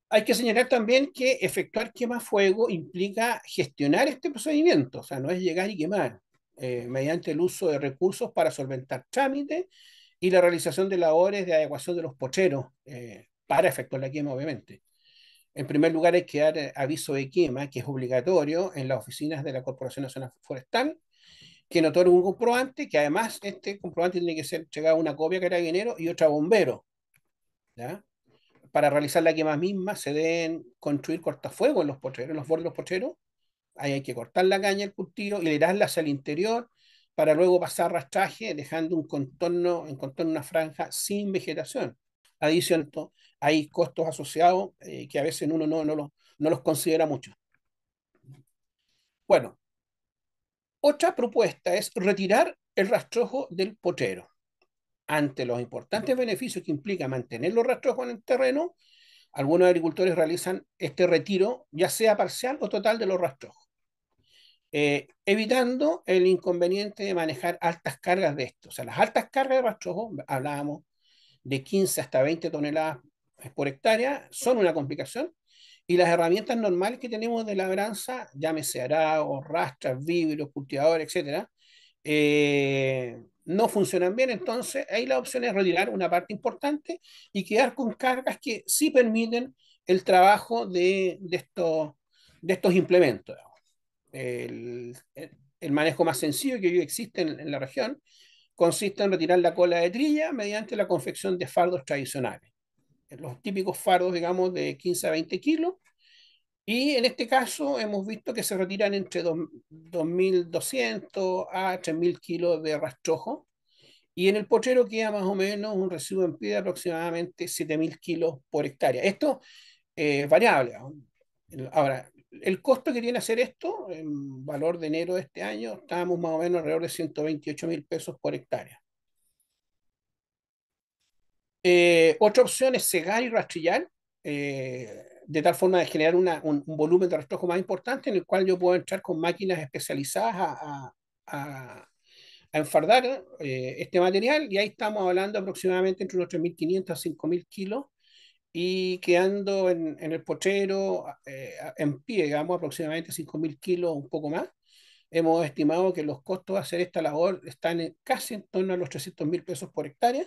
Hay que señalar también que efectuar quema fuego implica gestionar este procedimiento, o sea, no es llegar y quemar, eh, mediante el uso de recursos para solventar trámites y la realización de labores de adecuación de los pocheros eh, para efectuar la quema, obviamente. En primer lugar, hay que dar eh, aviso de quema, que es obligatorio en las oficinas de la Corporación Nacional Forestal, que no un comprobante, que además este comprobante tiene que ser a una copia era dinero y otra a bombero. Para realizar la quema misma se deben construir cortafuegos en los potreros, en los bordes de los pocheros Ahí hay que cortar la caña el cultivo y al hacia interior para luego pasar rastraje dejando un contorno, en contorno una franja sin vegetación. Adicional, hay costos asociados eh, que a veces uno no, no, los, no los considera mucho. Bueno, otra propuesta es retirar el rastrojo del potrero. Ante los importantes beneficios que implica mantener los rastrojos en el terreno, algunos agricultores realizan este retiro, ya sea parcial o total, de los rastrojos, eh, evitando el inconveniente de manejar altas cargas de esto. O sea, las altas cargas de rastrojos, hablábamos de 15 hasta 20 toneladas por hectárea son una complicación y las herramientas normales que tenemos de labranza, llámese arado, rastras, víveros, cultivadores, etcétera, eh, no funcionan bien, entonces ahí la opción es retirar una parte importante y quedar con cargas que sí permiten el trabajo de, estos, de estos implementos. El, manejo más sencillo que hoy existe en la región consiste en retirar la cola de trilla mediante la confección de fardos tradicionales los típicos fardos, digamos, de 15 a 20 kilos. Y en este caso hemos visto que se retiran entre 2.200 a 3.000 kilos de rastrojo. Y en el potrero queda más o menos un residuo en pie de aproximadamente 7.000 kilos por hectárea. Esto es eh, variable. Ahora, el costo que tiene hacer esto, en valor de enero de este año, estábamos más o menos alrededor de 128.000 pesos por hectárea. Eh, otra opción es cegar y rastrillar, eh, de tal forma de generar un, volumen de rastrojo más importante en el cual yo puedo entrar con máquinas especializadas a, enfardar eh, este material y ahí estamos hablando aproximadamente entre unos 3.500 a 5.000 kilos y quedando en, el pochero en pie, digamos, aproximadamente 5.000 kilos, un poco más hemos estimado que los costos de hacer esta labor están en, casi en torno a los 300.000 mil pesos por hectárea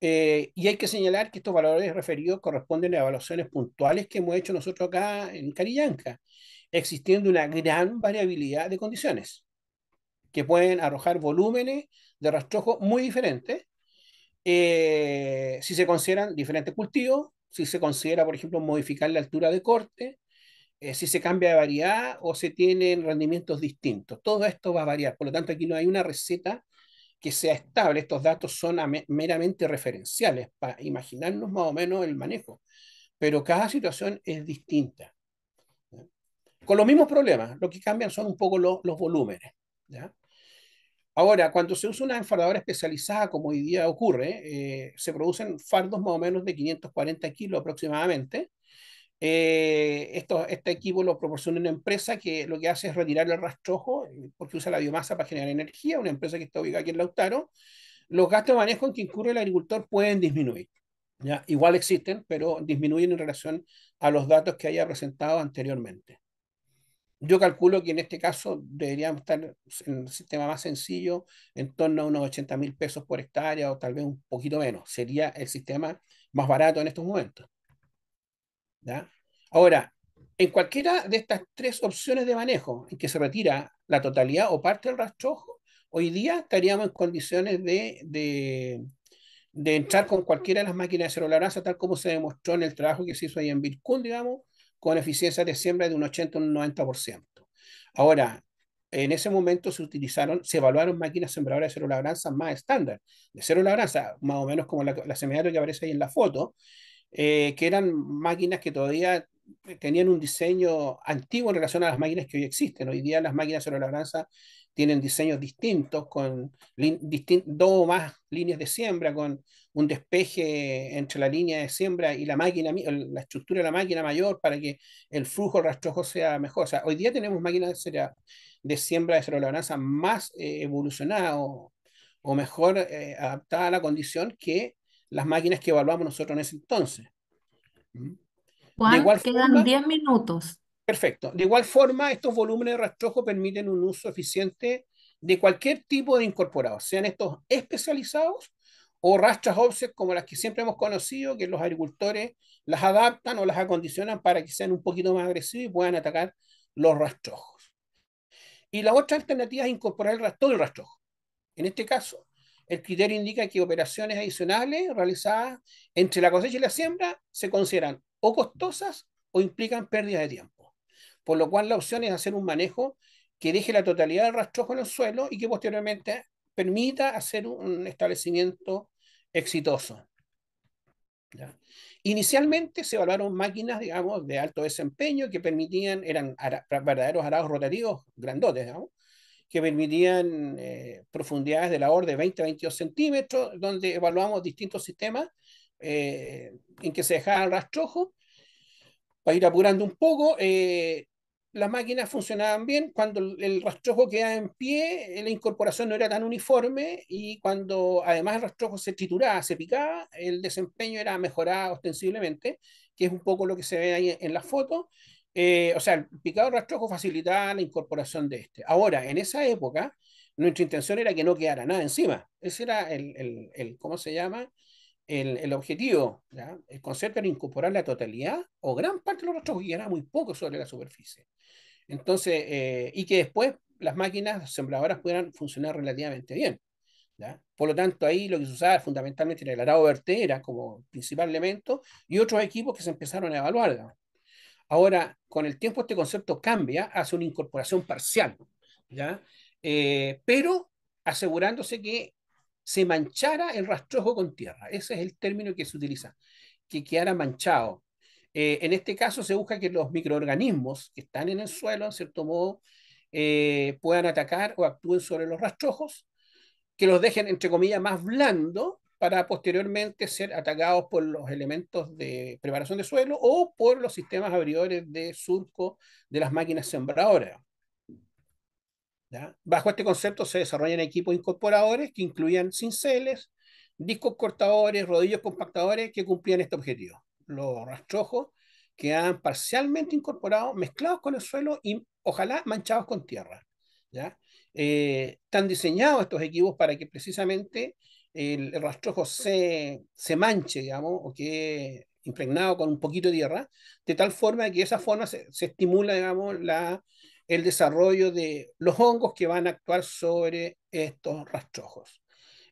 eh, y hay que señalar que estos valores referidos corresponden a evaluaciones puntuales que hemos hecho nosotros acá en Carillanca, existiendo una gran variabilidad de condiciones que pueden arrojar volúmenes de rastrojo muy diferentes eh, si se consideran diferentes cultivos, si se considera, por ejemplo, modificar la altura de corte, eh, si se cambia de variedad o se tienen rendimientos distintos. Todo esto va a variar, por lo tanto aquí no hay una receta que sea estable. Estos datos son meramente referenciales para imaginarnos más o menos el manejo, pero cada situación es distinta. Con los mismos problemas, lo que cambian son un poco los volúmenes. Ahora, cuando se usa una enfardadora especializada, como hoy día ocurre, eh, se producen fardos más o menos de 540 kilos aproximadamente, eh, esto, este equipo lo proporciona una empresa que lo que hace es retirar el rastrojo, eh, porque usa la biomasa para generar energía, una empresa que está ubicada aquí en Lautaro. Los gastos de manejo en que incurre el agricultor pueden disminuir. ¿ya? Igual existen, pero disminuyen en relación a los datos que haya presentado anteriormente. Yo calculo que en este caso deberíamos estar en un sistema más sencillo, en torno a unos 80 mil pesos por hectárea o tal vez un poquito menos. Sería el sistema más barato en estos momentos. ¿Ya? Ahora, en cualquiera de estas tres opciones de manejo, en que se retira la totalidad o parte del rastrojo, hoy día estaríamos en condiciones de, de, entrar con cualquiera de las máquinas de labranza, tal como se demostró en el trabajo que se hizo ahí en Bitcoin, digamos, con eficiencia de siembra de un 80 a un 90%. Ahora, en ese momento se utilizaron, se evaluaron máquinas sembradoras de cero labranza más estándar, de cero labranza, más o menos como la, la que aparece ahí en la foto, eh, que eran máquinas que todavía tenían un diseño antiguo en relación a las máquinas que hoy existen. Hoy día las máquinas de la tienen diseños distintos, con dos o más líneas de siembra, con un despeje entre la línea de siembra y la máquina, la estructura de la máquina mayor para que el flujo, el rastrojo sea mejor. hoy día tenemos máquinas de, siembra de cero la más evolucionado eh, evolucionadas o, mejor eh, adaptada adaptadas a la condición que las máquinas que evaluamos nosotros en ese entonces. ¿Mm? quedan diez 10 minutos. Perfecto. De igual forma, estos volúmenes de rastrojo permiten un uso eficiente de cualquier tipo de incorporado, sean estos especializados o rastras offset como las que siempre hemos conocido, que los agricultores las adaptan o las acondicionan para que sean un poquito más agresivos y puedan atacar los rastrojos. Y la otra alternativa es incorporar todo el rastrojo. En este caso, el criterio indica que operaciones adicionales realizadas entre la cosecha y la siembra se consideran o costosas o implican pérdida de tiempo. Por lo cual la opción es hacer un manejo que deje la totalidad del rastrojo en el suelo y que posteriormente permita hacer un establecimiento exitoso. Inicialmente se evaluaron máquinas, digamos, de alto desempeño que permitían, eran verdaderos arados rotativos grandotes, que permitían eh, profundidades de labor de 20 a 22 centímetros, donde evaluamos distintos sistemas eh, en que se dejaba el rastrojo para ir apurando un poco. Eh, las máquinas funcionaban bien, cuando el rastrojo quedaba en pie, la incorporación no era tan uniforme y cuando además el rastrojo se trituraba, se picaba, el desempeño era mejorado ostensiblemente, que es un poco lo que se ve ahí en la foto eh, o sea, el picado rastrojo facilitaba la incorporación de este. Ahora, en esa época, nuestra intención era que no quedara nada encima. Ese era el, el, el ¿cómo se llama? el, objetivo, el concepto era incorporar la totalidad o gran parte de los rostros, y era muy poco sobre la superficie. Entonces, eh, y que después las máquinas sembradoras pudieran funcionar relativamente bien. Por lo tanto, ahí lo que se usaba fundamentalmente era el arado vertera como principal elemento y otros equipos que se empezaron a evaluar. Ahora, con el tiempo este concepto cambia hacia una incorporación parcial, eh, pero asegurándose que se manchara el rastrojo con tierra. Ese es el término que se utiliza, que quedara manchado. Eh, en este caso se busca que los microorganismos que están en el suelo, en cierto modo, eh, puedan atacar o actúen sobre los rastrojos, que los dejen, entre comillas, más blando para posteriormente ser atacados por los elementos de preparación de suelo o por los sistemas abridores de surco de las máquinas sembradoras. Bajo este concepto se desarrollan equipos incorporadores que incluían cinceles, discos cortadores, rodillos compactadores que cumplían este objetivo. Los rastrojos quedan parcialmente incorporados, mezclados con el suelo y ojalá manchados con tierra. ¿ya? Eh, están diseñados estos equipos para que precisamente el, rastrojo se, se, manche, digamos, o quede impregnado con un poquito de tierra, de tal forma que esa forma se, se estimula, digamos, la el desarrollo de los hongos que van a actuar sobre estos rastrojos.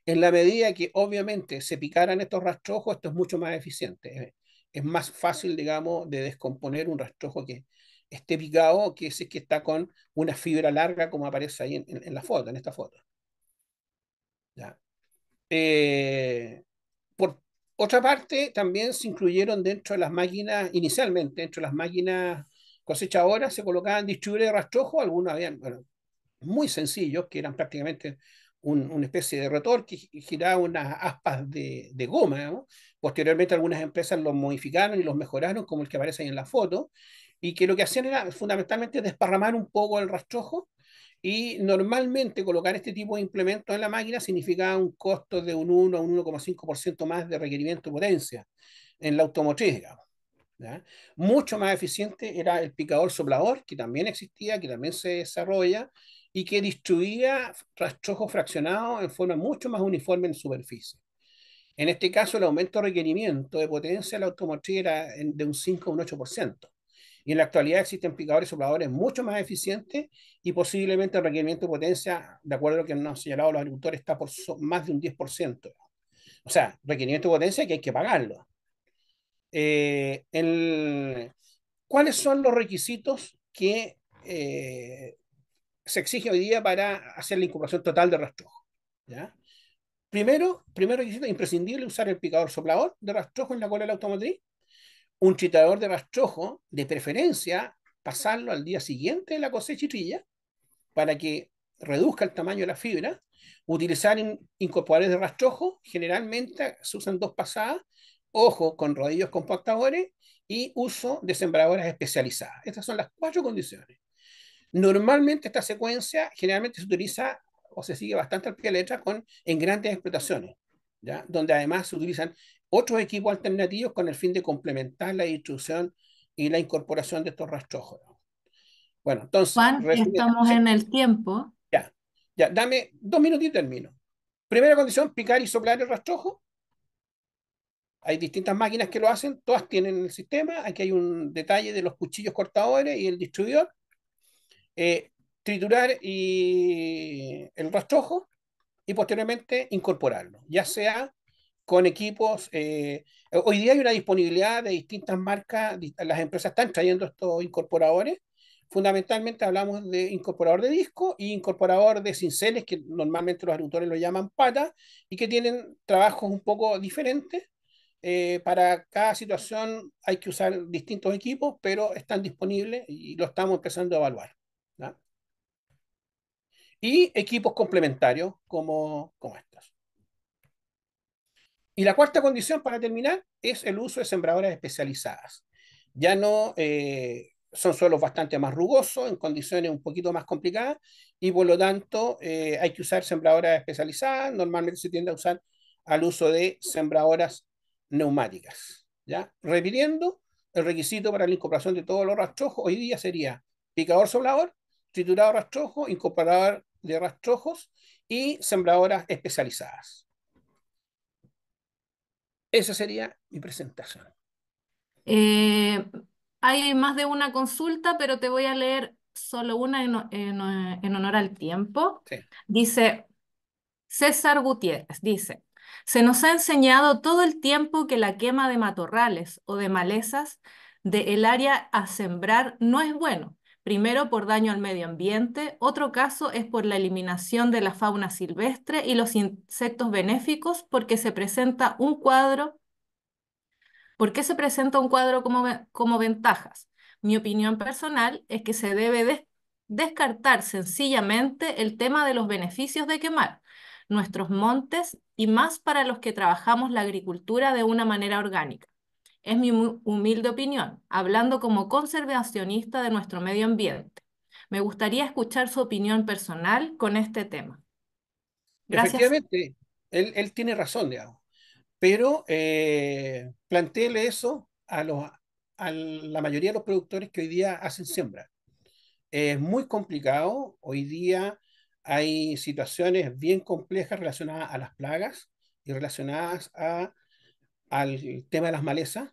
En la medida que obviamente se picaran estos rastrojos, esto es mucho más eficiente. Eh, es más fácil, digamos, de descomponer un rastrojo que esté picado que ese que está con una fibra larga como aparece ahí en, la foto, en esta foto. Eh, por otra parte, también se incluyeron dentro de las máquinas, inicialmente dentro de las máquinas cosecha ahora, se colocaban distribuidores de rastrojo, algunos habían, muy sencillos, que eran prácticamente una especie de rotor que giraba unas aspas de, goma. Posteriormente algunas empresas los modificaron y los mejoraron, como el que aparece ahí en la foto, y que lo que hacían era fundamentalmente desparramar un poco el rastrojo, y normalmente colocar este tipo de implementos en la máquina significaba un costo de un 1 a un 1,5% más de requerimiento de potencia en la automotriz, mucho más eficiente era el picador soplador, que también existía, que también se desarrolla y que distribuía rastrojos fraccionados en forma mucho más uniforme en superficie. En este caso, el aumento de requerimiento de potencia de la automotriz era de un 5 a un 8%. Y en la actualidad existen picadores sopladores mucho más eficientes y posiblemente el requerimiento de potencia, de acuerdo a lo que nos han señalado los agricultores, está por más de un 10%. O sea, requerimiento de potencia que hay que pagarlo. Eh, ¿cuáles son los requisitos que eh, se exige hoy día para hacer la incubación total de rastrojo? ¿ya? Primero, primer imprescindible usar el picador soplador de rastrojo en la cola de la automotriz, un tritador de rastrojo, de preferencia pasarlo al día siguiente de la cosecha y trilla, para que reduzca el tamaño de la fibra, utilizar incorporadores de rastrojo, generalmente se usan dos pasadas, ojo con rodillos compactadores y uso de sembradoras especializadas. Estas son las cuatro condiciones. Normalmente esta secuencia generalmente se utiliza o se sigue bastante al pie de letra con, en grandes explotaciones, ¿ya? donde además se utilizan otros equipos alternativos con el fin de complementar la distribución y la incorporación de estos rastrojos. Bueno, entonces... Juan, estamos en el tiempo. Ya, ya, dame dos minutos y termino. Primera condición, picar y soplar el rastrojo. Hay distintas máquinas que lo hacen, todas tienen el sistema. Aquí hay un detalle de los cuchillos cortadores y el distribuidor. Eh, triturar el rastrojo y posteriormente incorporarlo, ya sea con equipos. Eh, hoy día hay una disponibilidad de distintas marcas, las empresas están trayendo estos incorporadores. Fundamentalmente hablamos de incorporador de disco y incorporador de cinceles, que normalmente los agricultores lo llaman pata, y que tienen trabajos un poco diferentes, eh, para cada situación hay que usar distintos equipos, pero están disponibles y lo estamos empezando a evaluar. Y equipos complementarios como, como estos. Y la cuarta condición para terminar es el uso de sembradoras especializadas. Ya no eh, son suelos bastante más rugosos, en condiciones un poquito más complicadas, y por lo tanto eh, hay que usar sembradoras especializadas. Normalmente se tiende a usar al uso de sembradoras neumáticas. ¿ya? Repitiendo, el requisito para la incorporación de todos los rastrojos hoy día sería picador soblador, triturado rastrojo, incorporador de rastrojos y sembradoras especializadas. Esa sería mi presentación. Eh, hay más de una consulta, pero te voy a leer solo una en, honor al tiempo. Sí. Dice César Gutiérrez, dice, se nos ha enseñado todo el tiempo que la quema de matorrales o de malezas del el área a sembrar no es bueno. Primero por daño al medio ambiente, otro caso es por la eliminación de la fauna silvestre y los insectos benéficos porque se presenta un cuadro ¿Por qué se presenta un cuadro como, como ventajas? Mi opinión personal es que se debe descartar sencillamente el tema de los beneficios de quemar. Nuestros montes y más para los que trabajamos la agricultura de una manera orgánica. Es mi humilde opinión, hablando como conservacionista de nuestro medio ambiente. Me gustaría escuchar su opinión personal con este tema. Gracias. Efectivamente, él, tiene razón, digamos. Pero eh, eso a la mayoría de los productores que hoy día hacen siembra. Es muy complicado hoy día hay situaciones bien complejas relacionadas a las plagas y relacionadas al tema de las malezas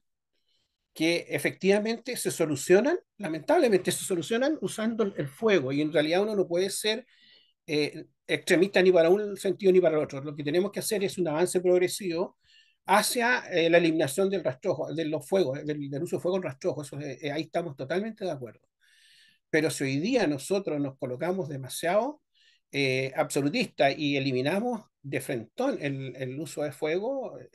que efectivamente se solucionan, lamentablemente se solucionan usando el fuego y en realidad uno no puede ser eh, extremista ni para un sentido ni para el otro. Lo que tenemos que hacer es un avance progresivo hacia eh, la eliminación del rastrojo, de los fuegos, eh, del, uso de fuego en rastrojo. ahí estamos totalmente de acuerdo. Pero si hoy día nosotros nos colocamos demasiado eh, absolutista y eliminamos de frente el, uso de fuego, eh,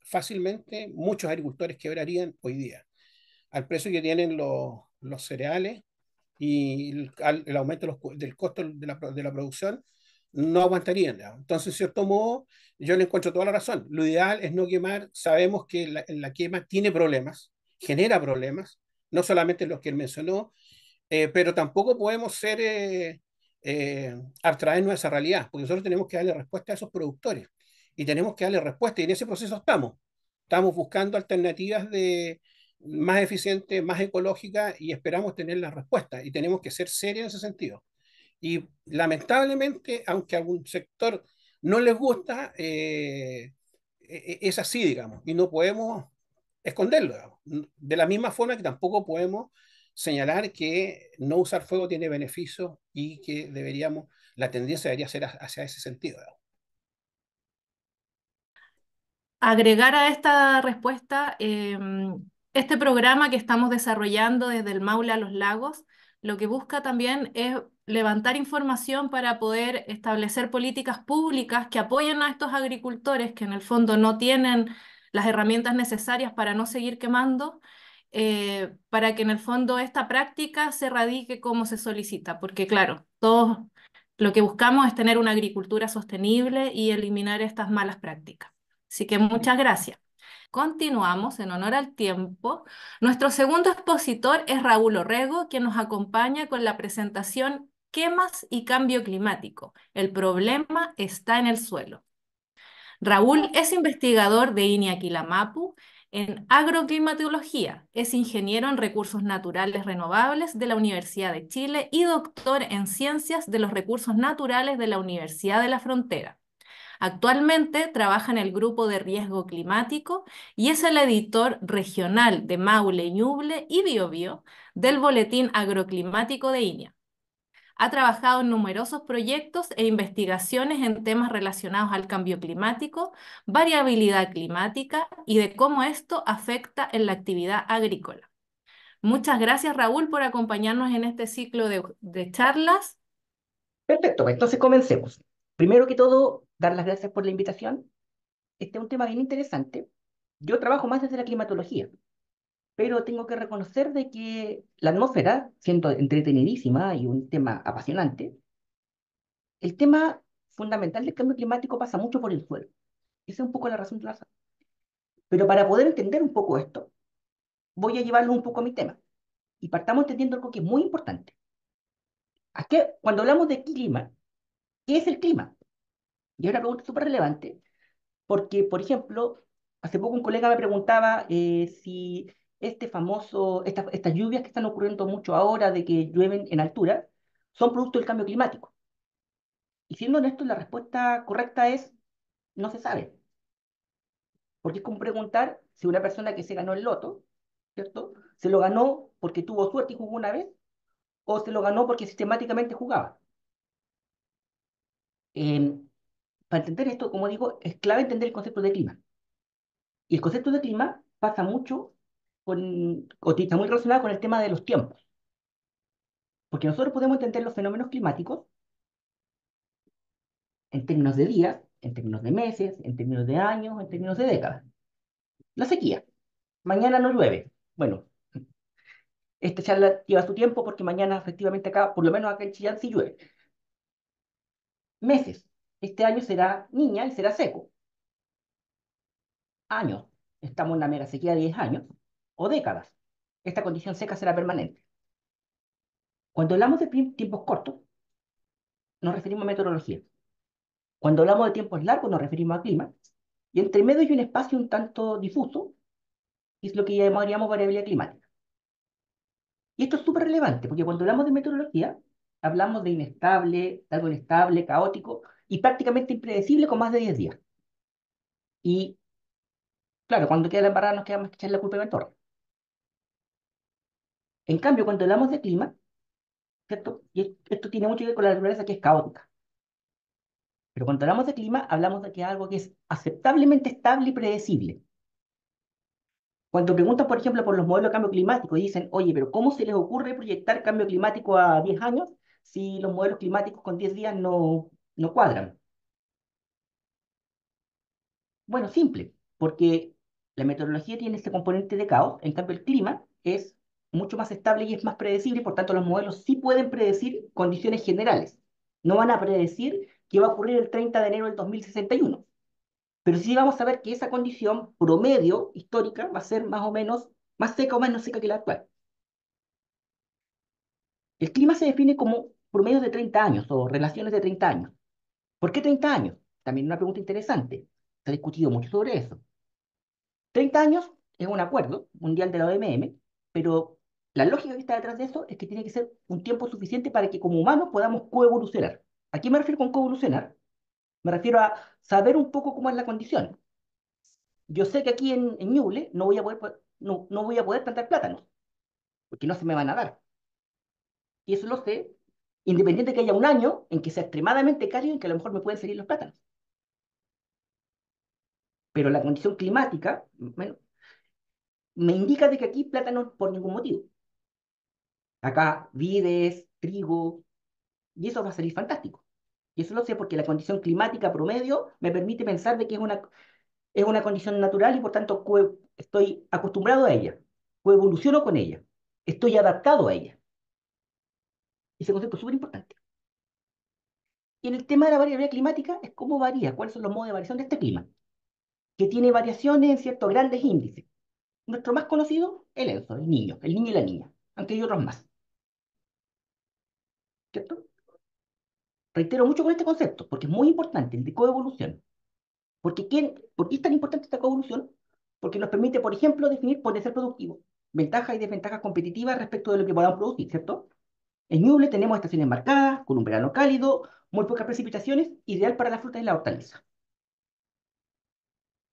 fácilmente muchos agricultores quebrarían hoy día. Al precio que tienen los, cereales y el, al, aumento del costo de la, producción, no aguantarían. Entonces, de cierto modo, yo le encuentro toda la razón. Lo ideal es no quemar. Sabemos que la, quema tiene problemas, genera problemas, no solamente los que él mencionó, eh, pero tampoco podemos ser... Eh, eh, abstraernos de esa realidad, porque nosotros tenemos que darle respuesta a esos productores y tenemos que darle respuesta y en ese proceso estamos. Estamos buscando alternativas de, más eficientes, más ecológicas y esperamos tener la respuesta y tenemos que ser serios en ese sentido. Y lamentablemente, aunque a algún sector no les gusta, eh, e-, e-, es así, digamos, y no podemos esconderlo. De la misma forma que tampoco podemos señalar que no usar fuego tiene beneficio y que deberíamos, la tendencia debería ser hacia ese sentido. Agregar a esta respuesta em, este programa que estamos desarrollando desde el Maule a los Lagos, lo que busca también es levantar información para poder establecer políticas públicas que apoyen a estos agricultores que en el fondo no tienen las herramientas necesarias para no seguir quemando eh, para que en el fondo esta práctica se radique como se solicita, porque claro, todo lo que buscamos es tener una agricultura sostenible y eliminar estas malas prácticas. Así que muchas gracias. Continuamos en honor al tiempo. Nuestro segundo expositor es Raúl Orrego, quien nos acompaña con la presentación Quemas y Cambio Climático. El problema está en el suelo. Raúl es investigador de INEA Quilamapu en agroclimatología. Es ingeniero en recursos naturales renovables de la Universidad de Chile y doctor en ciencias de los recursos naturales de la Universidad de la Frontera. Actualmente trabaja en el grupo de riesgo climático y es el editor regional de Maule, Ñuble y Biobío del Boletín Agroclimático de INEA. Ha trabajado en numerosos proyectos e investigaciones en temas relacionados al cambio climático, variabilidad climática y de cómo esto afecta en la actividad agrícola. Muchas gracias, Raúl, por acompañarnos en este ciclo de, charlas. Perfecto, pues, entonces comencemos. Primero que todo, dar las gracias por la invitación. Este es un tema bien interesante. Yo trabajo más desde la climatología, pero tengo que reconocer de que la atmósfera, siendo entretenidísima y un tema apasionante, el tema fundamental del cambio climático pasa mucho por el suelo. Esa es un poco la razón de la Pero para poder entender un poco esto, voy a llevarlo un poco a mi tema. Y partamos entendiendo algo que es muy importante. que cuando hablamos de clima, ¿qué es el clima? Y es una pregunta súper relevante, porque, por ejemplo, hace poco un colega me preguntaba eh, si este famoso, estas lluvias que están ocurriendo mucho ahora de que llueven en altura, son producto del cambio climático. Y siendo honesto, la respuesta correcta es no se sabe. Porque es como preguntar si una persona que se ganó el loto, ¿cierto? ¿Se lo ganó porque tuvo suerte y jugó una vez? ¿O se lo ganó porque sistemáticamente jugaba? Eh, para entender esto, como digo, es clave entender el concepto de clima. Y el concepto de clima pasa mucho con, está muy relacionada con el tema de los tiempos. Porque nosotros podemos entender los fenómenos climáticos en términos de días, en términos de meses, en términos de años, en términos de décadas. La sequía. Mañana no llueve. Bueno, esta charla lleva su tiempo porque mañana efectivamente acá, por lo menos acá en Chillán, sí llueve. Meses. Este año será niña y será seco. Años. Estamos en la mera sequía de 10 años o décadas. Esta condición seca será permanente. Cuando hablamos de tiempos cortos, nos referimos a meteorología. Cuando hablamos de tiempos largos, nos referimos a clima. Y entre medio hay un espacio un tanto difuso, que es lo que llamaríamos variabilidad climática. Y esto es súper relevante, porque cuando hablamos de meteorología, hablamos de inestable, algo inestable, caótico y prácticamente impredecible con más de 10 días. Y claro, cuando queda la embarrada nos queda más que echar la culpa de la torre. En cambio, cuando hablamos de clima, ¿cierto? esto tiene mucho que ver con la naturaleza que es caótica. Pero cuando hablamos de clima, hablamos de que es algo que es aceptablemente estable y predecible. Cuando preguntan, por ejemplo, por los modelos de cambio climático dicen, oye, pero ¿cómo se les ocurre proyectar cambio climático a 10 años si los modelos climáticos con 10 días no, no cuadran? Bueno, simple, porque la meteorología tiene este componente de caos, en cambio el clima es mucho más estable y es más predecible, por tanto los modelos sí pueden predecir condiciones generales. No van a predecir qué va a ocurrir el 30 de enero del 2061, pero sí vamos a ver que esa condición promedio histórica va a ser más o menos más seca o menos seca que la actual. El clima se define como promedios de 30 años o relaciones de 30 años. ¿Por qué 30 años? También una pregunta interesante. Se ha discutido mucho sobre eso. 30 años es un acuerdo mundial de la OMM, pero la lógica que está detrás de eso es que tiene que ser un tiempo suficiente para que como humanos podamos coevolucionar. ¿A qué me refiero con coevolucionar? Me refiero a saber un poco cómo es la condición. Yo sé que aquí en, en no voy, a poder, pues, no, no voy a poder plantar plátanos, porque no se me van a dar. Y eso lo sé, independiente de que haya un año en que sea extremadamente cálido y que a lo mejor me pueden salir los plátanos. Pero la condición climática bueno, me indica de que aquí plátanos por ningún motivo acá vides, trigo, y eso va a salir fantástico. Y eso lo sé porque la condición climática promedio me permite pensar de que es una, es una condición natural y por tanto estoy acostumbrado a ella, coevoluciono con ella, estoy adaptado a ella. Ese concepto es súper importante. Y en el tema de la variabilidad climática es cómo varía, cuáles son los modos de variación de este clima, que tiene variaciones en ciertos grandes índices. Nuestro más conocido, el ENSO, el niño, el niño y la niña, aunque hay otros más. ¿Cierto? Reitero mucho con este concepto, porque es muy importante el de coevolución. Porque quién, ¿Por qué es tan importante esta coevolución? Porque nos permite, por ejemplo, definir ser productivo, ventajas y desventajas competitivas respecto de lo que podamos producir, ¿cierto? En Ñuble tenemos estaciones marcadas, con un verano cálido, muy pocas precipitaciones, ideal para la fruta y la hortaliza.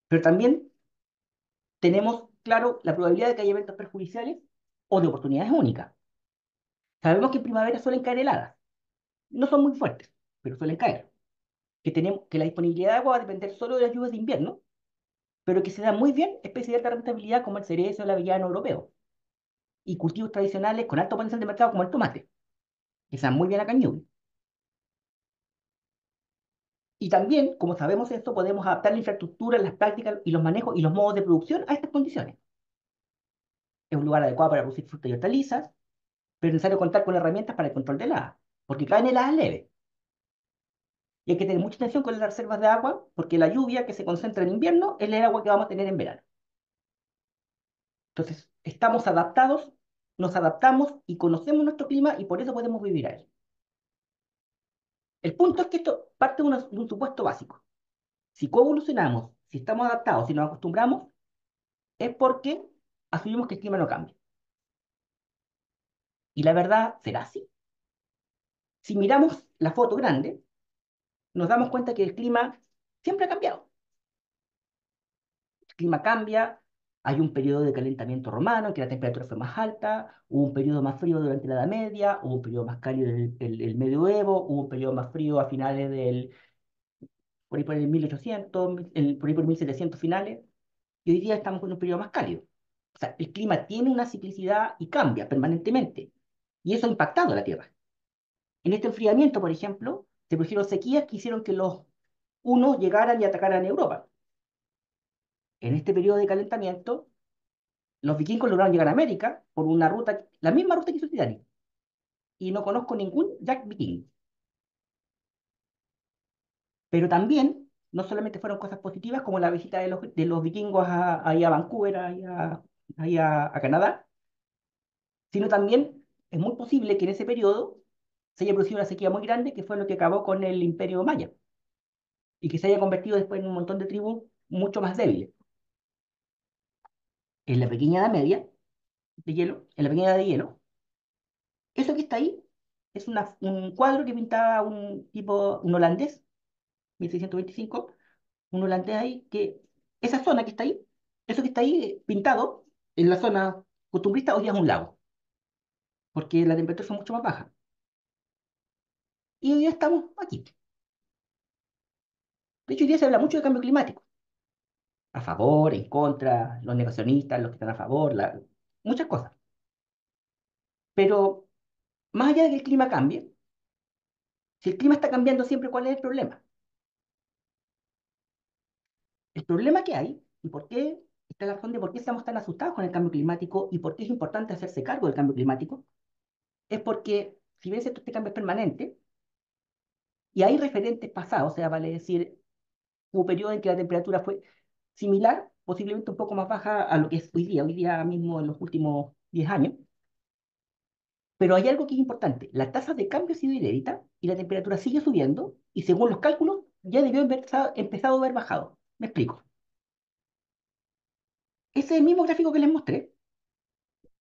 Pero también tenemos, claro, la probabilidad de que haya eventos perjudiciales o de oportunidades únicas. Sabemos que en primavera suelen caer heladas. No son muy fuertes, pero suelen caer. Que, tenemos, que la disponibilidad de agua va a depender solo de las lluvias de invierno, pero que se da muy bien especies de alta rentabilidad como el cerezo, el avellano europeo. Y cultivos tradicionales con alto potencial de mercado como el tomate, que se dan muy bien a en Y también, como sabemos esto, podemos adaptar la infraestructura, las prácticas y los manejos y los modos de producción a estas condiciones. Es un lugar adecuado para producir frutas y hortalizas, pero es necesario contar con herramientas para el control del agua, porque caen heladas leves. Y hay que tener mucha atención con las reservas de agua, porque la lluvia que se concentra en invierno es el agua que vamos a tener en verano. Entonces, estamos adaptados, nos adaptamos y conocemos nuestro clima y por eso podemos vivir ahí. El punto es que esto parte de, de un supuesto básico. Si coevolucionamos, si estamos adaptados, si nos acostumbramos, es porque asumimos que el clima no cambia. Y la verdad será así. Si miramos la foto grande, nos damos cuenta que el clima siempre ha cambiado. El clima cambia, hay un periodo de calentamiento romano en que la temperatura fue más alta, hubo un periodo más frío durante la Edad Media, hubo un periodo más cálido en el, Medioevo, hubo un periodo más frío a finales del, por ahí por el 1800, el, por ahí por el 1700 finales, y hoy día estamos con un periodo más cálido. O sea, el clima tiene una ciclicidad y cambia permanentemente y eso ha impactado la Tierra. En este enfriamiento, por ejemplo, se produjeron sequías que hicieron que los unos llegaran y atacaran Europa. En este periodo de calentamiento, los vikingos lograron llegar a América por una ruta, la misma ruta que hizo Y no conozco ningún Jack Viking. Pero también, no solamente fueron cosas positivas como la visita de los, de los vikingos a, a, Vancouver, ahí a, a Canadá, sino también es muy posible que en ese periodo se haya producido una sequía muy grande, que fue lo que acabó con el imperio maya, y que se haya convertido después en un montón de tribus mucho más débiles. En la pequeña edad media de hielo, en la pequeña edad de hielo, eso que está ahí es un cuadro que pintaba un tipo, un holandés, 1625, un holandés ahí, que esa zona que está ahí, eso que está ahí eh, pintado en la zona costumbrista hoy día es un lago porque la temperatura fue mucho más baja. Y hoy día estamos aquí. De hecho, hoy día se habla mucho de cambio climático. A favor, en contra, los negacionistas, los que están a favor, muchas cosas. Pero más allá de que el clima cambie, si el clima está cambiando siempre, ¿cuál es el problema? El problema que hay y por qué está la razón de por qué estamos tan asustados con el cambio climático y por qué es importante hacerse cargo del cambio climático es porque, si bien este cambio es permanente, y hay referentes pasados, o sea, vale decir, hubo periodo en que la temperatura fue similar, posiblemente un poco más baja a lo que es hoy día, hoy día mismo en los últimos 10 años. Pero hay algo que es importante, la tasa de cambio ha sido inédita y la temperatura sigue subiendo y según los cálculos ya debió haber empezado a haber bajado. Me explico. Ese es el mismo gráfico que les mostré,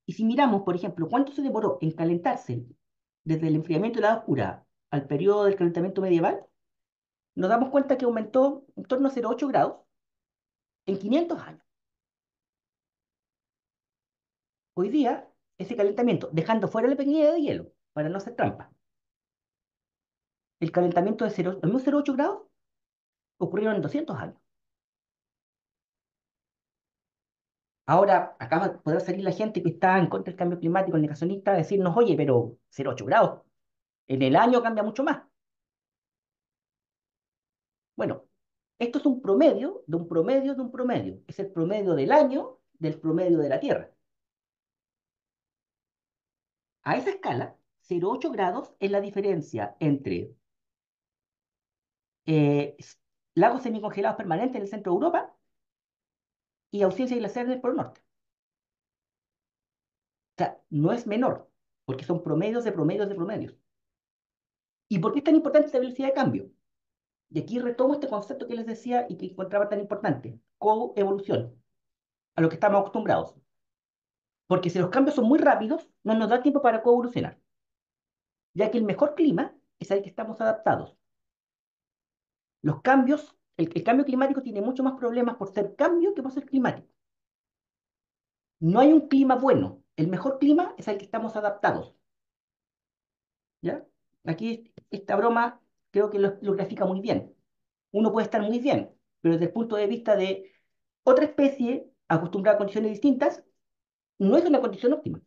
y si miramos, por ejemplo, cuánto se demoró en calentarse desde el enfriamiento de la oscura al periodo del calentamiento medieval, nos damos cuenta que aumentó en torno a 0,8 grados en 500 años. Hoy día, ese calentamiento, dejando fuera la pequeña de hielo, para no hacer trampa, el calentamiento de 0,8 grados ocurrió en 200 años. Ahora acaba de poder salir la gente que está en contra del cambio climático, el negacionista, a decirnos, oye, pero 0,8 grados, en el año cambia mucho más. Bueno, esto es un promedio de un promedio de un promedio. Es el promedio del año del promedio de la Tierra. A esa escala, 0,8 grados es la diferencia entre eh, lagos semicongelados permanentes en el centro de Europa y ausencia de las por por el Norte. O sea, no es menor, porque son promedios de promedios de promedios. ¿Y por qué es tan importante esta velocidad de cambio? Y aquí retomo este concepto que les decía y que encontraba tan importante, coevolución, a lo que estamos acostumbrados. Porque si los cambios son muy rápidos, no nos da tiempo para coevolucionar. Ya que el mejor clima es el que estamos adaptados. Los cambios el, cambio climático tiene mucho más problemas por ser cambio que por ser climático. No hay un clima bueno. El mejor clima es al que estamos adaptados. ¿Ya? Aquí esta broma creo que lo grafica muy bien. Uno puede estar muy bien, pero desde el punto de vista de otra especie acostumbrada a condiciones distintas, no es una condición óptima.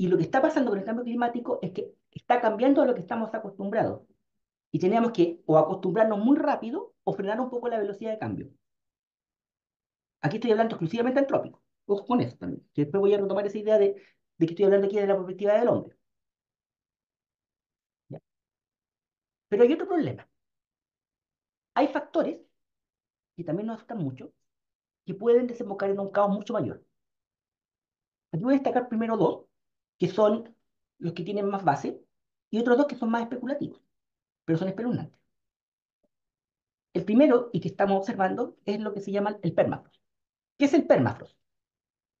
Y lo que está pasando con el cambio climático es que está cambiando a lo que estamos acostumbrados. Y tenemos que o acostumbrarnos muy rápido o frenar un poco la velocidad de cambio. Aquí estoy hablando exclusivamente trópico. Ojo con eso también. después voy a retomar esa idea de, que estoy hablando aquí de la perspectiva del hombre. Pero hay otro problema. Hay factores que también nos afectan mucho que pueden desembocar en un caos mucho mayor. Aquí voy a destacar primero dos que son los que tienen más base, y otros dos que son más especulativos, pero son espeluznantes. El primero, y que estamos observando, es lo que se llama el permafrost. ¿Qué es el permafrost?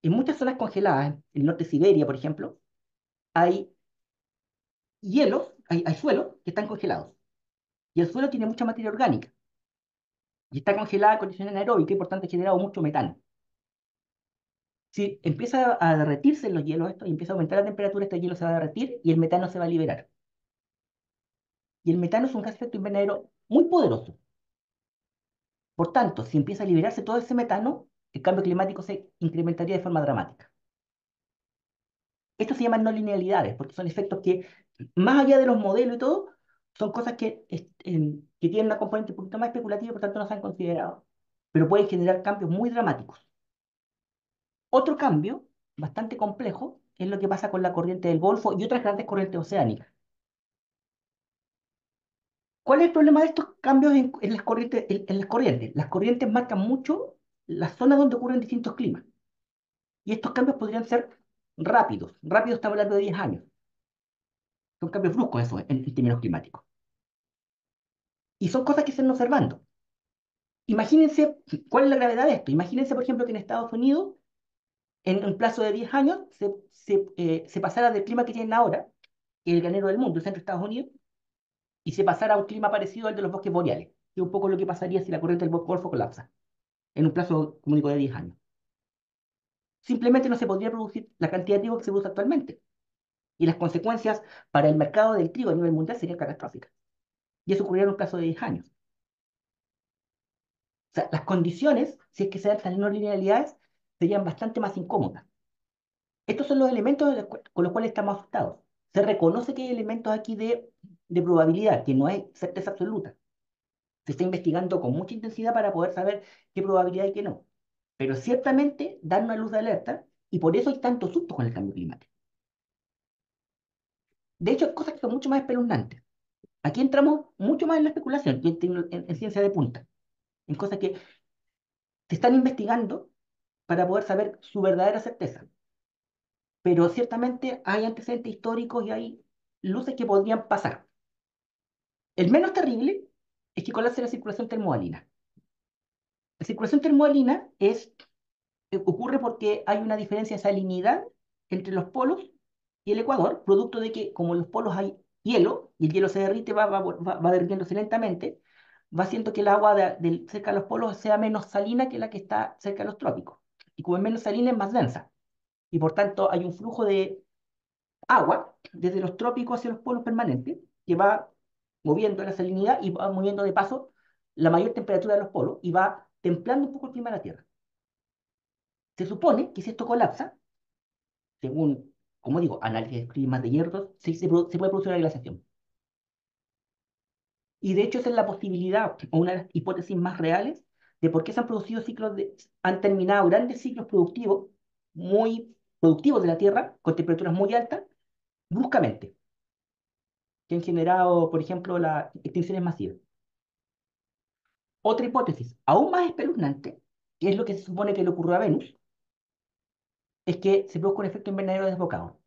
En muchas zonas congeladas, en el norte de Siberia, por ejemplo, hay hielos, hay, suelos que están congelados. Y el suelo tiene mucha materia orgánica. Y está congelada a condiciones anaeróbicas y por tanto ha generado mucho metano si empieza a derretirse los hielos esto y empieza a aumentar la temperatura, este hielo se va a derretir y el metano se va a liberar. Y el metano es un gas efecto invernadero muy poderoso. Por tanto, si empieza a liberarse todo ese metano, el cambio climático se incrementaría de forma dramática. Esto se llama no linealidades, porque son efectos que, más allá de los modelos y todo, son cosas que, que tienen una componente un poquito más especulativa y por tanto no se han considerado. Pero pueden generar cambios muy dramáticos. Otro cambio bastante complejo es lo que pasa con la corriente del Golfo y otras grandes corrientes oceánicas. ¿Cuál es el problema de estos cambios en, las, corrientes, las corrientes? marcan mucho las zonas donde ocurren distintos climas. Y estos cambios podrían ser rápidos. rápido. está hablando de 10 años. Son cambios bruscos eso en, en términos climáticos. Y son cosas que se están observando. Imagínense, ¿cuál es la gravedad de esto? Imagínense, por ejemplo, que en Estados Unidos en un plazo de 10 años se, eh, se, pasara del clima que tienen ahora, el granero del mundo, el centro de Estados Unidos, y se pasara a un clima parecido al de los bosques boreales, que es un poco lo que pasaría si la corriente del Golfo colapsa, en un plazo, único de 10 años. Simplemente no se podría producir la cantidad de trigo que se produce actualmente. Y las consecuencias para el mercado del trigo a nivel mundial serían catastróficas. Y eso ocurriría en un plazo de 10 años. O sea, las condiciones, si es que se dan estas no linealidades, serían bastante más incómodas. Estos son los elementos con los cuales estamos afectados. Se reconoce que hay elementos aquí de, probabilidad, que no hay certeza absoluta. Se está investigando con mucha intensidad para poder saber qué probabilidad y qué no. Pero ciertamente dan una luz de alerta y por eso hay tanto susto con el cambio climático. De hecho, hay cosas que son mucho más espeluznantes. Aquí entramos mucho más en la especulación, que en ciencia de punta, en cosas que se están investigando para poder saber su verdadera certeza. Pero ciertamente hay antecedentes históricos y hay luces que podrían pasar. El menos terrible es que colapse la circulación termoalina. La circulación termoalina es, eh, ocurre porque hay una diferencia de salinidad entre los polos y el ecuador, producto de que como en los polos hay hielo y el hielo se derrite, va, va, derritiéndose lentamente, va haciendo que el agua de, cerca de los polos sea menos salina que la que está cerca de los trópicos y como es menos salina es más densa. Y por tanto hay un flujo de agua desde los trópicos hacia los polos permanentes que va moviendo la salinidad y va moviendo de paso la mayor temperatura de los polos y va templando un poco el clima de la Tierra. Se supone que si esto colapsa, según, como digo, análisis de climas de hierro, se, se, puede producir una glaciación. Y de hecho esa es la posibilidad, o una de las hipótesis más reales de por qué se han producido ciclos, han terminado grandes ciclos productivos, muy productivos de la Tierra, con temperaturas muy altas, bruscamente, que han generado, por ejemplo, las extinciones masivas. Otra hipótesis, aún más espeluznante, que es lo que se supone que le ocurrió a Venus, es que se produjo un efecto invernadero desbocado.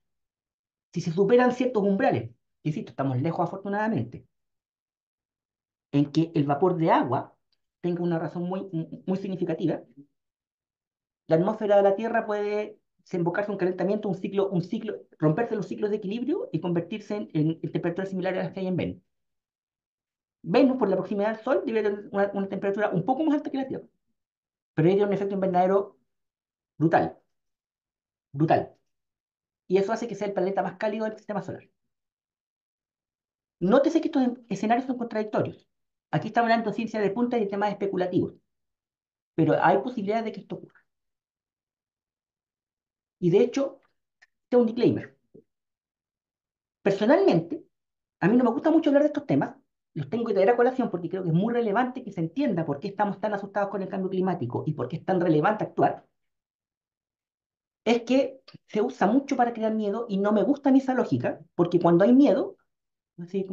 Si se superan ciertos umbrales, insisto, estamos lejos afortunadamente, en que el vapor de agua tenga una razón muy, muy significativa, la atmósfera de la Tierra puede desembocarse un calentamiento, un ciclo, un ciclo, romperse los ciclos de equilibrio y convertirse en, temperaturas similares a las que hay en Venus. Venus, por la proximidad al Sol, tiene una, temperatura un poco más alta que la Tierra. Pero tiene un efecto invernadero brutal. Brutal. Y eso hace que sea el planeta más cálido del sistema solar. Nótese que estos escenarios son contradictorios. Aquí estamos hablando de ciencia de punta y temas especulativos, pero hay posibilidades de que esto ocurra. Y de hecho, tengo este un disclaimer. Personalmente, a mí no me gusta mucho hablar de estos temas, los tengo que traer a colación porque creo que es muy relevante que se entienda por qué estamos tan asustados con el cambio climático y por qué es tan relevante actuar. Es que se usa mucho para crear miedo y no me gusta ni esa lógica, porque cuando hay miedo, así,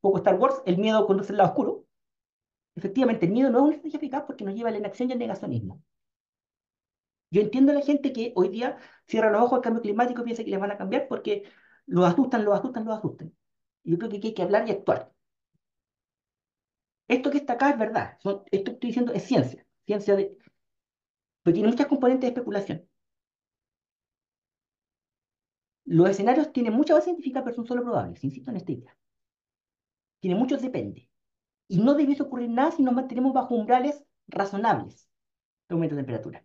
poco Star Wars, el miedo conduce al lado oscuro, efectivamente, el miedo no es una estrategia eficaz porque nos lleva a la inacción y al negacionismo. Yo entiendo a la gente que hoy día cierra los ojos al cambio climático y piensa que les van a cambiar porque los asustan, los asustan, los asustan. Yo creo que hay que hablar y actuar. Esto que está acá es verdad. esto que estoy diciendo es ciencia. Ciencia de... Pero tiene muchas componentes de especulación. Los escenarios tienen mucha base científica, pero son solo probables. Insisto en esta idea. Tiene muchos depende y no debiese ocurrir nada si nos mantenemos bajo umbrales razonables de aumento de temperatura.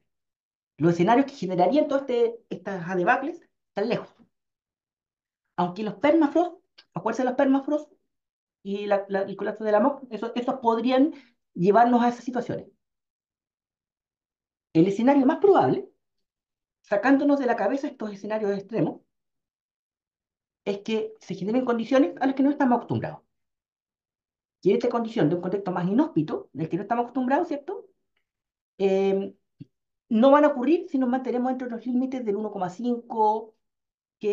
Los escenarios que generarían todas este, estas adebacles están lejos. Aunque los permafrost, acuérdense de los permafrost y el colapso de la MOC, esos, esos podrían llevarnos a esas situaciones. El escenario más probable, sacándonos de la cabeza estos escenarios extremos, es que se generen condiciones a las que no estamos acostumbrados. Y en esta condición de un contexto más inhóspito, del que no estamos acostumbrados, ¿cierto? Em, no van a ocurrir si nos mantenemos entre los límites del 1,5, que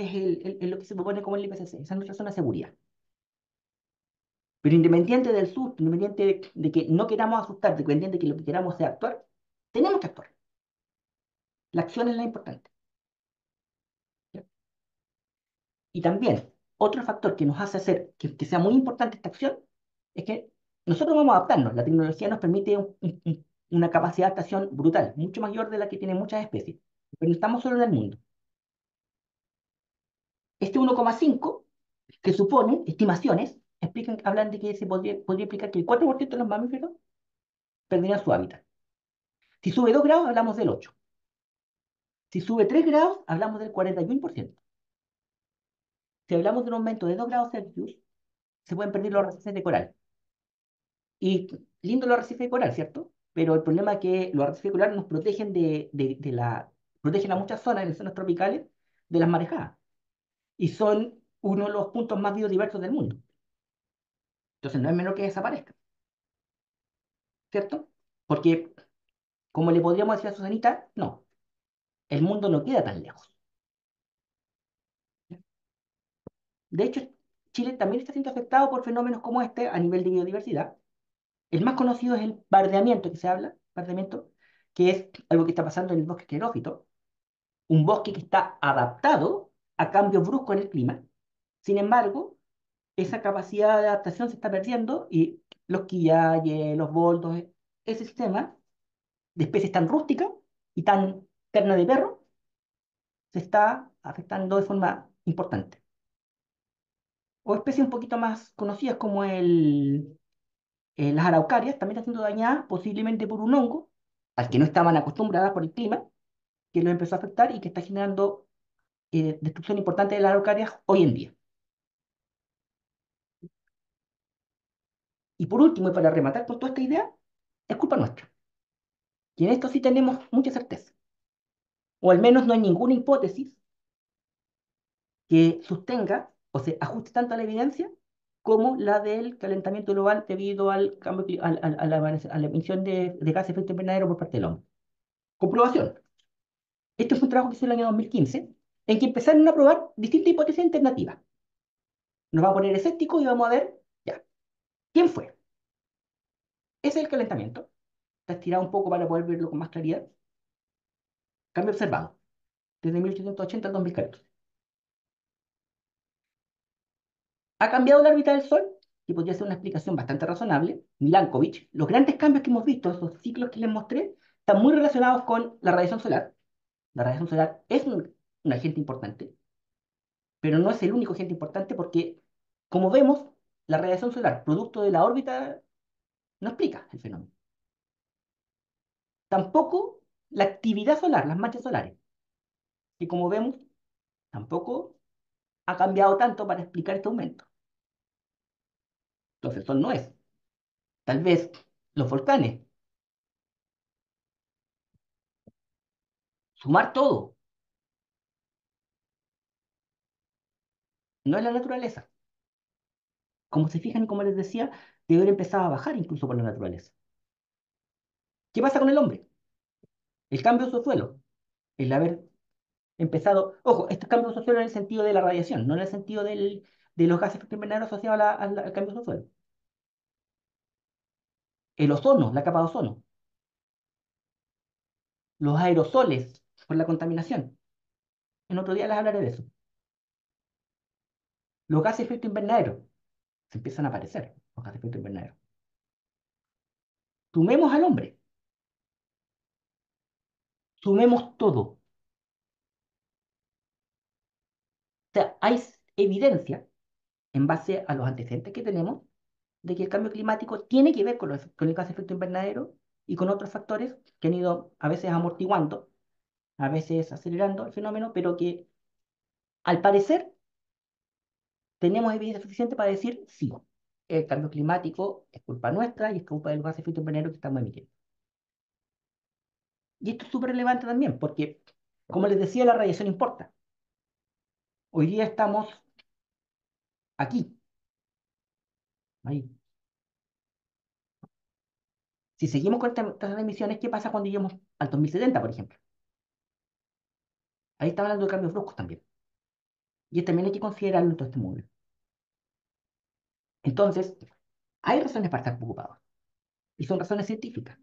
es lo que se propone como el IPCC. Esa es nuestra zona de seguridad. Pero independiente del susto, independiente de, que no queramos asustar, independiente de que lo que queramos sea actuar, tenemos que actuar. La acción es la importante. Y también, otro factor que nos hace hacer que sea muy importante esta acción es que nosotros vamos a adaptarnos. La tecnología nos permite una capacidad de adaptación brutal, mucho mayor de la que tienen muchas especies. Pero no estamos solo en el mundo. Este 1,5, que supone estimaciones, explican, hablan de que se podría, explicar que el 4% de los mamíferos perderían su hábitat. Si sube 2 grados, hablamos del 8. Si sube 3 grados, hablamos del 41%. Si hablamos de un aumento de 2 grados Celsius, se pueden perder los arrecifes de coral. Y lindo los arrecifes coral, ¿cierto? Pero el problema es que los arrecifes nos protegen de, de, de la, protegen a muchas zonas en zonas tropicales de las marejadas. Y son uno de los puntos más biodiversos del mundo. Entonces no es menor que desaparezca. ¿Cierto? Porque, como le podríamos decir a Susanita, no, el mundo no queda tan lejos. De hecho, Chile también está siendo afectado por fenómenos como este a nivel de biodiversidad, el más conocido es el bardeamiento que se habla, bardeamiento, que es algo que está pasando en el bosque xerófitos, un bosque que está adaptado a cambios bruscos en el clima. Sin embargo, esa capacidad de adaptación se está perdiendo y los quillayes, los boldos, ese sistema de especies tan rústica y tan terna de perro se está afectando de forma importante. O especies un poquito más conocidas como el eh, las araucarias también están siendo dañadas posiblemente por un hongo al que no estaban acostumbradas por el clima, que lo empezó a afectar y que está generando eh, destrucción importante de las araucarias hoy en día. Y por último, y para rematar con toda esta idea, es culpa nuestra. Y en esto sí tenemos mucha certeza. O al menos no hay ninguna hipótesis que sostenga o se ajuste tanto a la evidencia como la del calentamiento global debido al cambio, a, la, emisión de, gases de efecto invernadero por parte del hombre. Comprobación. Este es un trabajo que hizo en el año 2015, en que empezaron a probar distintas hipótesis alternativas. Nos va a poner escépticos y vamos a ver, ya, ¿quién fue? Ese es el calentamiento. Está estirado un poco para poder verlo con más claridad. Cambio observado, desde 1880 al 2014. ¿Ha cambiado la órbita del Sol? y podría ser una explicación bastante razonable. Milankovitch, los grandes cambios que hemos visto, esos ciclos que les mostré, están muy relacionados con la radiación solar. La radiación solar es un, agente importante, pero no es el único agente importante porque, como vemos, la radiación solar, producto de la órbita, no explica el fenómeno. Tampoco la actividad solar, las manchas solares, y como vemos, tampoco ha cambiado tanto para explicar este aumento. Entonces, el Sol no es. Tal vez los volcanes. Sumar todo. No es la naturaleza. Como se fijan, como les decía, debe haber empezado a bajar incluso por la naturaleza. ¿Qué pasa con el hombre? El cambio de su suelo, el haber empezado, ojo, este cambio de suelo en el sentido de la radiación, no en el sentido de los gases que invernadero asociados al cambio de suelo el eh, ozono, la capa de ozono, los aerosoles por la contaminación. En otro día les hablaré de eso. Los gases de efecto invernadero. Se empiezan a aparecer los gases de efecto invernadero. Sumemos al hombre. Sumemos todo. O sea, hay evidencia en base a los antecedentes que tenemos de que el cambio climático tiene que ver con, con el gas efecto invernadero y con otros factores que han ido a veces amortiguando, a veces acelerando el fenómeno, pero que al parecer tenemos evidencia suficiente para decir sí, el cambio climático es culpa nuestra y es culpa del gas efecto invernadero que estamos emitiendo. Y esto es súper relevante también, porque, como les decía, la radiación importa. Hoy día estamos aquí, Ahí. Si seguimos con estas emisiones, ¿qué pasa cuando lleguemos al 2070, por ejemplo? Ahí está hablando de cambios bruscos también. Y también hay que considerarlo en todo este mundo. Entonces, hay razones para estar preocupados. Y son razones científicas.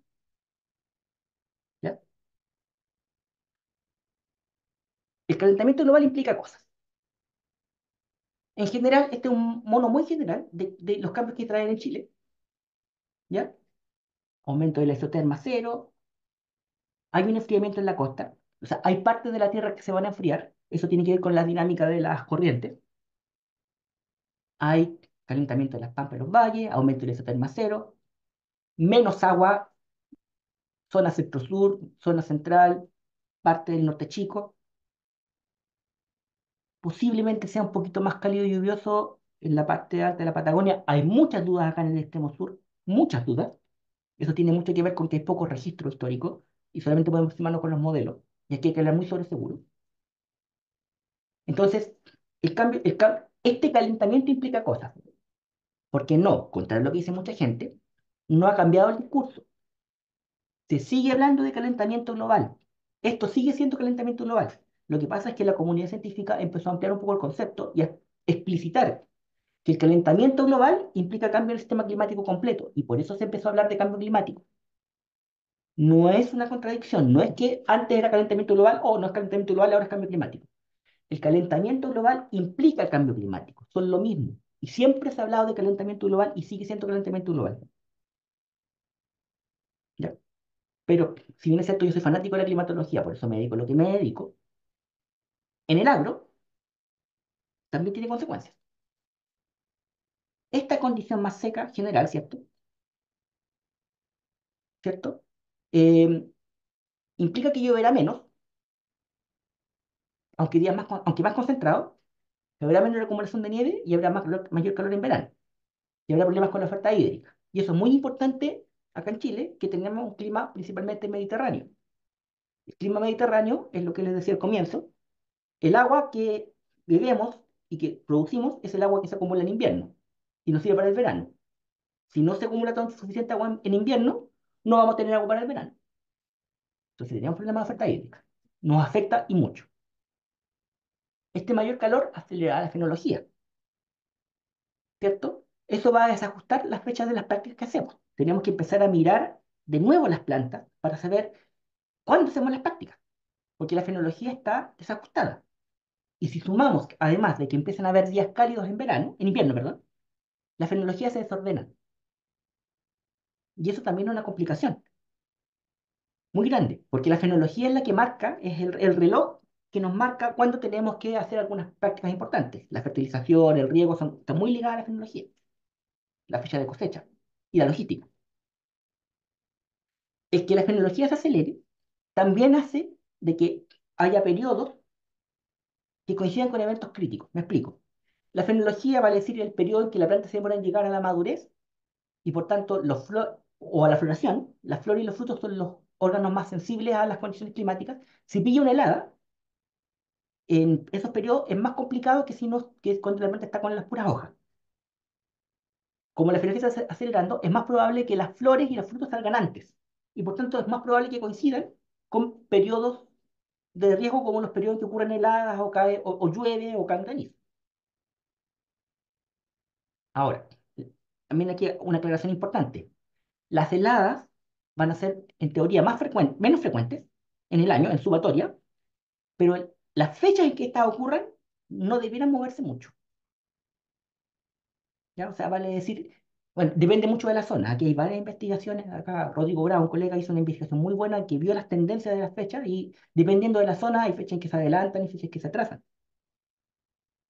¿Ya? El calentamiento global implica cosas. En general, este es un mono muy general de, los cambios que traen en Chile. ¿Ya? Aumento del exoterma cero. Hay un enfriamiento en la costa. O sea, hay partes de la Tierra que se van a enfriar. Eso tiene que ver con la dinámica de las corrientes. Hay calentamiento de las pampas los valles, aumento del exoterma cero, menos agua, zona centro-sur, zona central, parte del norte chico posiblemente sea un poquito más cálido y lluvioso en la parte alta de la Patagonia. Hay muchas dudas acá en el extremo sur, muchas dudas. Eso tiene mucho que ver con que hay poco registro histórico y solamente podemos estimarlo con los modelos. Y aquí hay que hablar muy sobre seguro. Entonces, el cambio, este calentamiento implica cosas. Porque no, contrario a lo que dice mucha gente, no ha cambiado el discurso. Se sigue hablando de calentamiento global. Esto sigue siendo calentamiento global. Lo que pasa es que la comunidad científica empezó a ampliar un poco el concepto y a explicitar que el calentamiento global implica cambio en el sistema climático completo, y por eso se empezó a hablar de cambio climático. No es una contradicción, no es que antes era calentamiento global o oh, no es calentamiento global, ahora es cambio climático. El calentamiento global implica el cambio climático, son lo mismo. Y siempre se ha hablado de calentamiento global y sigue siendo calentamiento global. Pero, si bien es cierto, yo soy fanático de la climatología, por eso me dedico a lo que me dedico, en el agro, también tiene consecuencias. Esta condición más seca general, ¿cierto? ¿Cierto? Em, implica que lloverá menos, aunque, más, aunque más concentrado, habrá menos acumulación de nieve y habrá más mayor calor en verano. Y habrá problemas con la oferta hídrica. Y eso es muy importante acá en Chile, que tenemos un clima principalmente mediterráneo. El clima mediterráneo es lo que les decía al comienzo, el agua que bebemos y que producimos es el agua que se acumula en invierno y nos sirve para el verano. Si no se acumula tanto suficiente agua en, invierno, no vamos a tener agua para el verano. Entonces tenemos problemas de oferta hídrica. Nos afecta y mucho. Este mayor calor acelerará la fenología. ¿Cierto? Eso va a desajustar las fechas de las prácticas que hacemos. Tenemos que empezar a mirar de nuevo las plantas para saber cuándo hacemos las prácticas, porque la fenología está desajustada. Y si sumamos, además de que empiezan a haber días cálidos en verano, en invierno, perdón, la fenología se desordena. Y eso también es una complicación muy grande, porque la fenología es la que marca, es el, reloj que nos marca cuándo tenemos que hacer algunas prácticas importantes. La fertilización, el riego, está muy ligada a la fenología, la fecha de cosecha y la logística. Es que la fenología se acelere también hace de que haya periodos coinciden con eventos críticos. Me explico. La fenología vale decir el periodo en que la planta se demora en llegar a la madurez y por tanto los o a la floración, las flores y los frutos son los órganos más sensibles a las condiciones climáticas. Si pilla una helada, en esos periodos es más complicado que si no, que cuando la planta está con las puras hojas. Como la fenología está acelerando, es más probable que las flores y los frutos salgan antes y por tanto es más probable que coincidan con periodos de riesgo como los periodos que ocurren heladas o, cae, o, llueve o caen Ahora, también aquí una aclaración importante. Las heladas van a ser, en teoría, más menos frecuentes en el año, en subatoria, pero las fechas en que estas ocurren no debieran moverse mucho. ¿Ya? O sea, vale decir, bueno, depende mucho de la zona. Aquí hay varias investigaciones. Acá Rodrigo Brown, un colega, hizo una investigación muy buena que vio las tendencias de las fechas y dependiendo de la zona hay fechas en que se adelantan y fechas que se atrasan.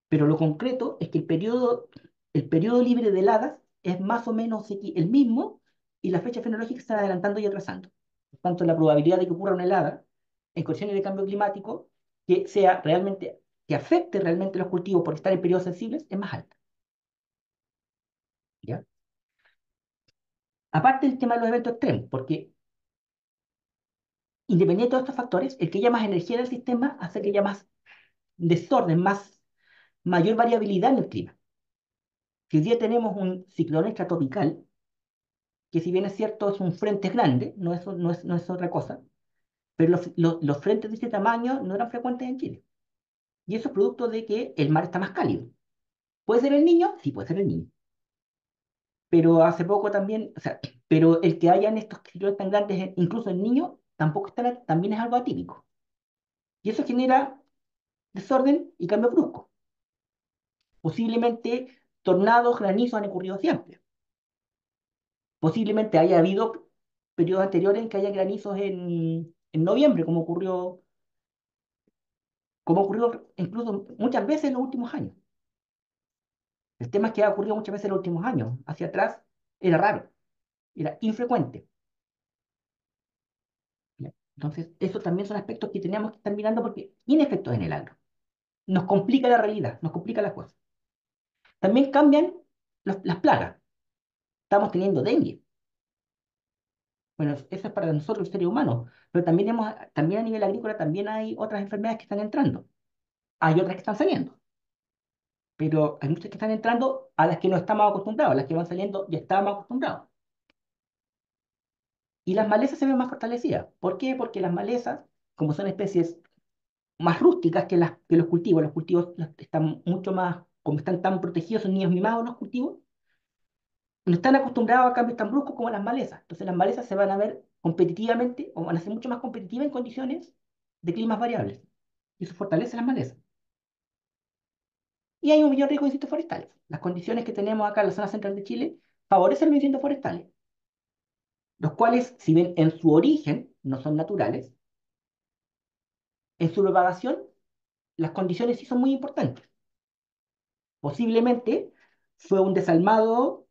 Pero lo concreto es que el periodo, el periodo libre de heladas es más o menos el mismo y las fechas fenológicas están adelantando y atrasando. Por tanto, la probabilidad de que ocurra una helada en condiciones de cambio climático que sea realmente que afecte realmente los cultivos por estar en periodos sensibles es más alta. ¿Ya? Aparte del tema de los eventos extremos, porque independientemente de todos estos factores, el que haya más energía en el sistema hace que haya más desorden, más mayor variabilidad en el clima. Si hoy día tenemos un ciclón extratropical que si bien es cierto es un frente grande, no es, no no es otra cosa, pero los, los, frentes de este tamaño no eran frecuentes en Chile. Y eso es producto de que el mar está más cálido. ¿Puede ser el niño? Sí, puede ser el niño pero hace poco también, o sea, pero el que hayan estos ciclones tan grandes, eh, incluso en niños, tampoco está, también es algo atípico. Y eso genera desorden y cambio brusco. Posiblemente tornados, granizos han ocurrido siempre. Posiblemente haya habido periodos anteriores en que haya granizos en, en noviembre, como ocurrió, como ocurrió incluso muchas veces en los últimos años. El tema es que ha ocurrido muchas veces en los últimos años. Hacia atrás era raro, era infrecuente. Entonces, esos también son aspectos que teníamos que estar mirando porque tiene efectos en el agro. Nos complica la realidad, nos complica las cosas. También cambian las plagas. Estamos teniendo dengue. Bueno, eso es para nosotros, los seres humanos, pero también, hemos, también a nivel agrícola también hay otras enfermedades que están entrando. Hay otras que están saliendo pero hay muchas que están entrando a las que no estamos acostumbrados, a las que van saliendo ya más acostumbrados. Y las malezas se ven más fortalecidas. ¿Por qué? Porque las malezas, como son especies más rústicas que, los cultivos, los cultivos están mucho más, como están tan protegidos, son niños mimados los cultivos, no están acostumbrados a cambios tan bruscos como las malezas. Entonces las malezas se van a ver competitivamente o van a ser mucho más competitivas en condiciones de climas variables. Y eso fortalece las malezas y hay un millón rico de incendios forestales. Las condiciones que tenemos acá en la zona central de Chile favorecen los incendios forestales, los cuales, si bien en su origen no son naturales, en su propagación las condiciones sí son muy importantes. Posiblemente fue un desalmado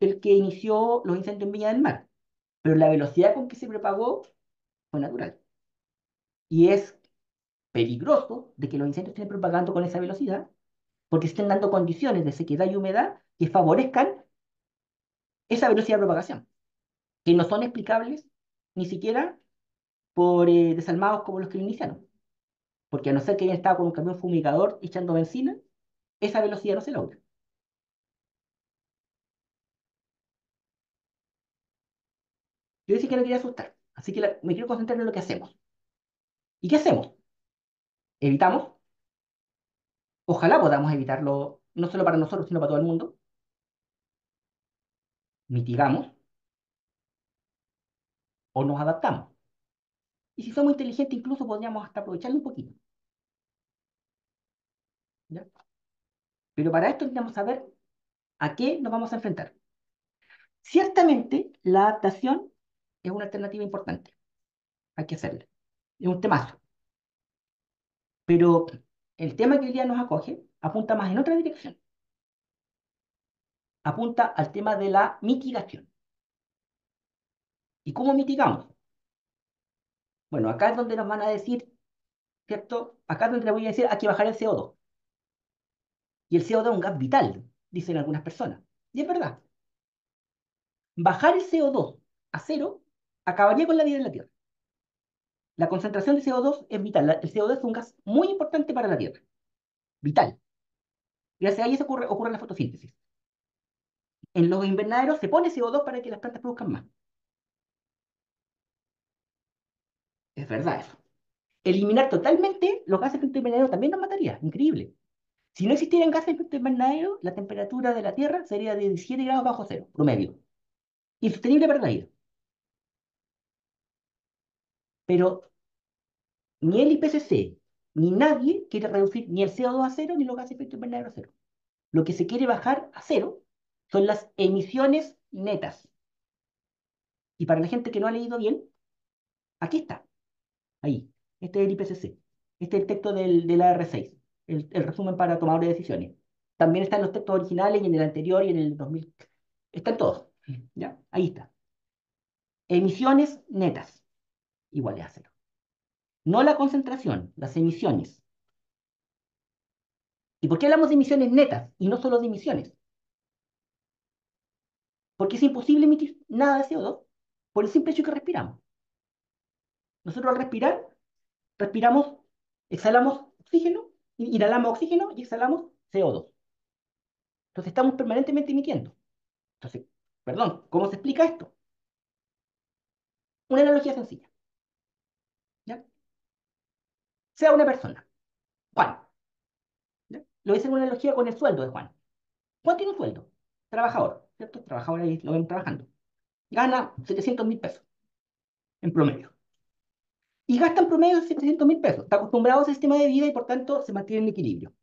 el que inició los incendios en Viña del Mar, pero la velocidad con que se propagó fue natural. Y es peligroso de que los incendios estén propagando con esa velocidad, porque estén dando condiciones de sequedad y humedad que favorezcan esa velocidad de propagación, que no son explicables ni siquiera por eh, desalmados como los que lo iniciaron. Porque a no ser que hayan estado con un camión fumigador echando benzina, esa velocidad no se logra. Yo decía que no quería asustar, así que me quiero concentrar en lo que hacemos. ¿Y qué hacemos? Evitamos Ojalá podamos evitarlo, no solo para nosotros, sino para todo el mundo. Mitigamos o nos adaptamos. Y si somos inteligentes, incluso podríamos hasta aprovecharlo un poquito. Pero para esto necesitamos saber a qué nos vamos a enfrentar. Ciertamente, la adaptación es una alternativa importante. Hay que hacerla. Es un temazo. Pero el tema que hoy día nos acoge apunta más en otra dirección. Apunta al tema de la mitigación. ¿Y cómo mitigamos? Bueno, acá es donde nos van a decir, ¿cierto? Acá es donde les voy a decir, hay que bajar el CO2. Y el CO2 es un gas vital, dicen algunas personas. Y es verdad. Bajar el CO2 a cero acabaría con la vida en la Tierra. La concentración de CO2 es vital. El CO2 es un gas muy importante para la Tierra. Vital. Gracias a ahí ocurre, ocurre la fotosíntesis. En los invernaderos se pone CO2 para que las plantas produzcan más. Es verdad eso. Eliminar totalmente los gases de efecto invernadero también nos mataría. Increíble. Si no existieran gases de efecto invernadero, la temperatura de la Tierra sería de 17 grados bajo cero, promedio. Insostenible para la vida. Pero ni el IPCC ni nadie quiere reducir ni el CO2 a cero ni los gases de efecto invernadero a cero. Lo que se quiere bajar a cero son las emisiones netas. Y para la gente que no ha leído bien, aquí está. Ahí. Este es el IPCC. Este es el texto del, AR6, el, resumen para tomadores de decisiones. También están los textos originales y en el anterior y en el 2000. Están todos. ¿ya? Ahí está. Emisiones netas iguales a cero. No la concentración, las emisiones. ¿Y por qué hablamos de emisiones netas y no solo de emisiones? Porque es imposible emitir nada de CO2 por el simple hecho que respiramos. Nosotros al respirar, respiramos, exhalamos oxígeno, inhalamos oxígeno y exhalamos CO2. Entonces estamos permanentemente emitiendo. Entonces, perdón, ¿cómo se explica esto? Una analogía sencilla. sea una persona. Juan. ¿Ya? Lo hice en una analogía con el sueldo de Juan. Juan tiene un sueldo. Trabajador. ¿Cierto? Trabajador ahí, lo ven trabajando. Gana 700 mil pesos. En promedio. Y gasta en promedio 700 mil pesos. Está acostumbrado a ese sistema de vida y por tanto se mantiene en equilibrio.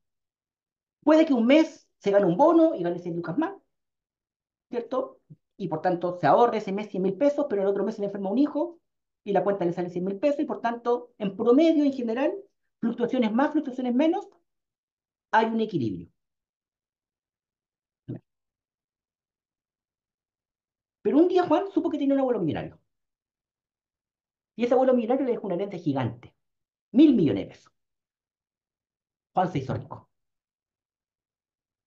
Puede que un mes se gane un bono y gane 100 lucas más. ¿Cierto? Y por tanto se ahorre ese mes 100 mil pesos, pero el otro mes se le enferma un hijo y la cuenta le sale 100 mil pesos y por tanto, en promedio en general, fluctuaciones más, fluctuaciones menos, hay un equilibrio. Pero un día Juan supo que tenía un abuelo millonario. Y ese abuelo millonario le dejó una herencia gigante. Mil millones de pesos. Juan se hizo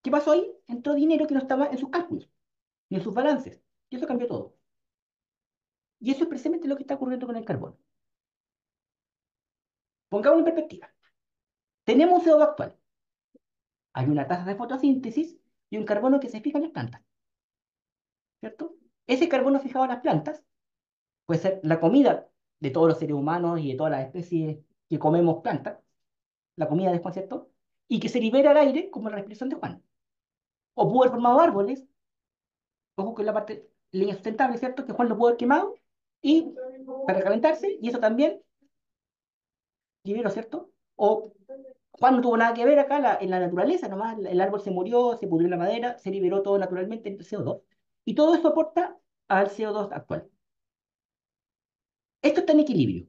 ¿Qué pasó ahí? Entró dinero que no estaba en sus cálculos, ni en sus balances. Y eso cambió todo. Y eso es precisamente lo que está ocurriendo con el carbón. Pongamos en perspectiva. Tenemos un CO2 actual. Hay una tasa de fotosíntesis y un carbono que se fija en las plantas. ¿Cierto? Ese carbono fijado en las plantas puede ser la comida de todos los seres humanos y de todas las especies que comemos plantas, la comida Juan, ¿cierto? Y que se libera al aire como la respiración de Juan. O pudo haber formado árboles, ojo que la parte leña sustentable, ¿cierto? Que Juan lo pudo haber quemado y para calentarse, y eso también ¿cierto? O cuando no tuvo nada que ver acá en la naturaleza, nomás el árbol se murió, se pudrió la madera, se liberó todo naturalmente el CO2. Y todo eso aporta al CO2 actual. Esto está en equilibrio.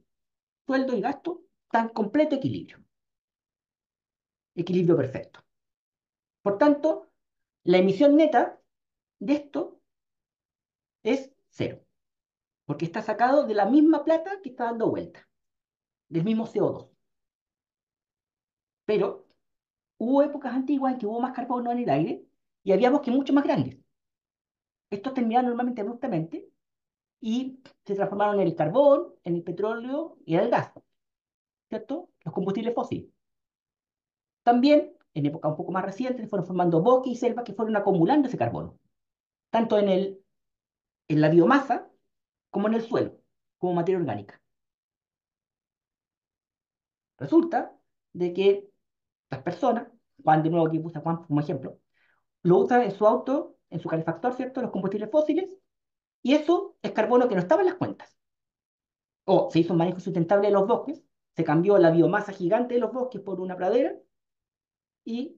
Sueldo y gasto están en completo equilibrio. Equilibrio perfecto. Por tanto, la emisión neta de esto es cero. Porque está sacado de la misma plata que está dando vuelta. Del mismo CO2. Pero hubo épocas antiguas en que hubo más carbono en el aire y había bosques mucho más grandes. Estos terminaron normalmente abruptamente y se transformaron en el carbón, en el petróleo y en el gas, ¿cierto? Los combustibles fósiles. También, en época un poco más recientes, fueron formando bosques y selvas que fueron acumulando ese carbono, tanto en, el, en la biomasa como en el suelo, como materia orgánica. Resulta de que las personas, Juan de nuevo aquí puse a Juan como ejemplo, lo usan en su auto, en su calefactor, ¿cierto? Los combustibles fósiles, y eso es carbono que no estaba en las cuentas. O se hizo un manejo sustentable de los bosques, se cambió la biomasa gigante de los bosques por una pradera, y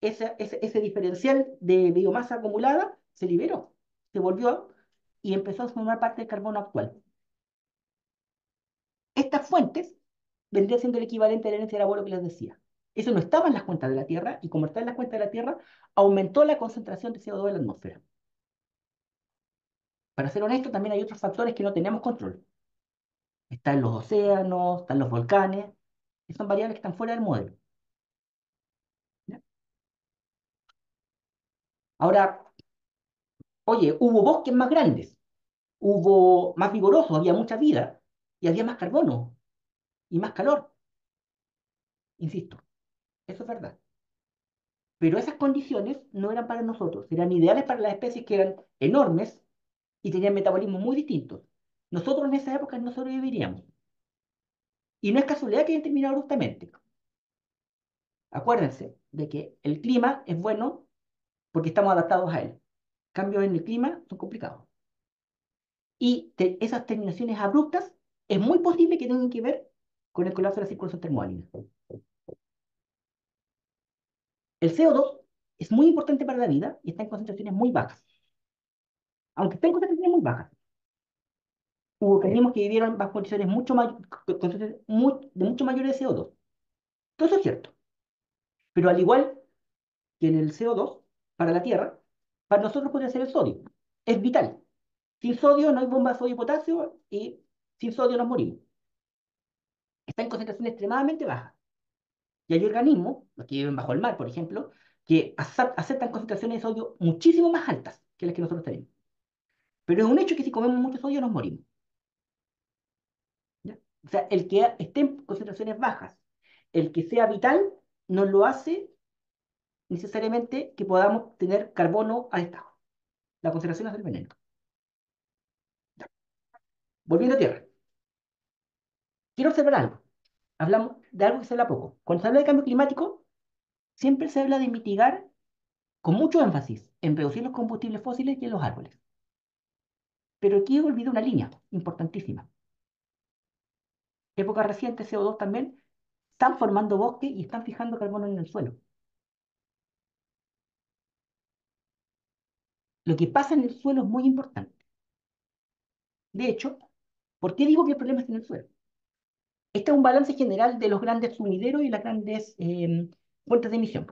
ese, diferencial de biomasa acumulada se liberó, se volvió y empezó a formar parte del carbono actual. Estas fuentes vendrían siendo el equivalente de la herencia abuelo que les decía. Eso no estaba en las cuentas de la Tierra y como está en las cuentas de la Tierra, aumentó la concentración de CO2 en la atmósfera. Para ser honesto, también hay otros factores que no tenemos control. Están los océanos, están los volcanes, son variables que están fuera del modelo. Ahora, oye, hubo bosques más grandes, hubo más vigorosos, había mucha vida y había más carbono y más calor. Insisto, eso es verdad. Pero esas condiciones no eran para nosotros, eran ideales para las especies que eran enormes y tenían metabolismos muy distintos. Nosotros en esa época no sobreviviríamos. Y no es casualidad que hayan terminado abruptamente. Acuérdense de que el clima es bueno porque estamos adaptados a él. Cambios en el clima son complicados. Y esas terminaciones abruptas es muy posible que tengan que ver con el colapso de la circulación termoálida. El CO2 es muy importante para la vida y está en concentraciones muy bajas. Aunque está en concentraciones muy bajas. Hubo organismos que vivieron bajo condiciones mucho de mucho mayor CO2. Todo eso es cierto. Pero al igual que en el CO2, para la Tierra, para nosotros puede ser el sodio. Es vital. Sin sodio no hay bomba de sodio y potasio y sin sodio nos morimos. Está en concentraciones extremadamente bajas hay organismos, los que viven bajo el mar, por ejemplo, que aceptan concentraciones de sodio muchísimo más altas que las que nosotros tenemos. Pero es un hecho que si comemos mucho sodio nos morimos. O sea, el que esté en concentraciones bajas, el que sea vital, no lo hace necesariamente que podamos tener carbono a estado. La concentración es del veneno. Volviendo a tierra. Quiero observar algo. Hablamos de algo que se habla poco. Cuando se habla de cambio climático, siempre se habla de mitigar con mucho énfasis en reducir los combustibles fósiles y en los árboles. Pero aquí olvido una línea importantísima. Época reciente, CO2 también, están formando bosques y están fijando carbono en el suelo. Lo que pasa en el suelo es muy importante. De hecho, ¿por qué digo que el problema está en el suelo? Este es un balance general de los grandes sumideros y las grandes eh, fuentes de emisión.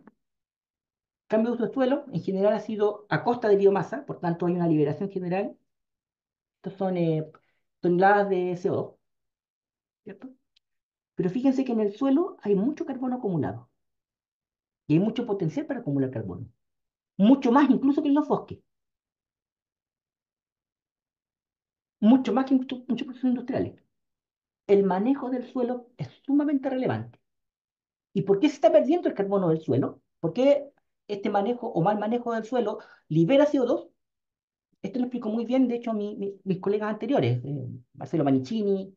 Cambio de uso del suelo, en general ha sido a costa de biomasa, por tanto hay una liberación general. Estos son eh, toneladas de CO2, Pero fíjense que en el suelo hay mucho carbono acumulado. Y hay mucho potencial para acumular carbono. Mucho más incluso que en los bosques. Mucho más que en muchos procesos industriales el manejo del suelo es sumamente relevante. ¿Y por qué se está perdiendo el carbono del suelo? ¿Por qué este manejo o mal manejo del suelo libera CO2? Esto lo explico muy bien, de hecho, mis colegas anteriores, eh, Marcelo Manichini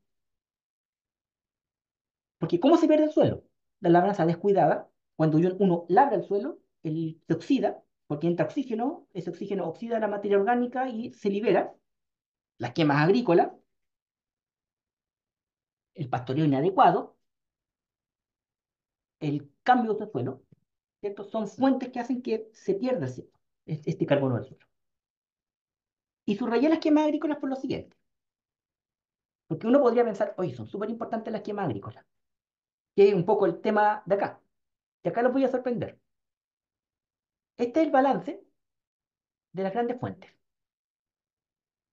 Porque ¿cómo se pierde el suelo? La labranza descuidada, cuando uno labra el suelo, él se oxida, porque entra oxígeno, ese oxígeno oxida la materia orgánica y se libera. Las quemas agrícolas, el pastoreo inadecuado, el cambio de suelo, Son fuentes que hacen que se pierda este, este carbono del suelo. Y subrayé las quemas agrícolas por lo siguiente. Porque uno podría pensar, oye, son súper importantes las quemas agrícolas, que es un poco el tema de acá. y acá los voy a sorprender. Este es el balance de las grandes fuentes.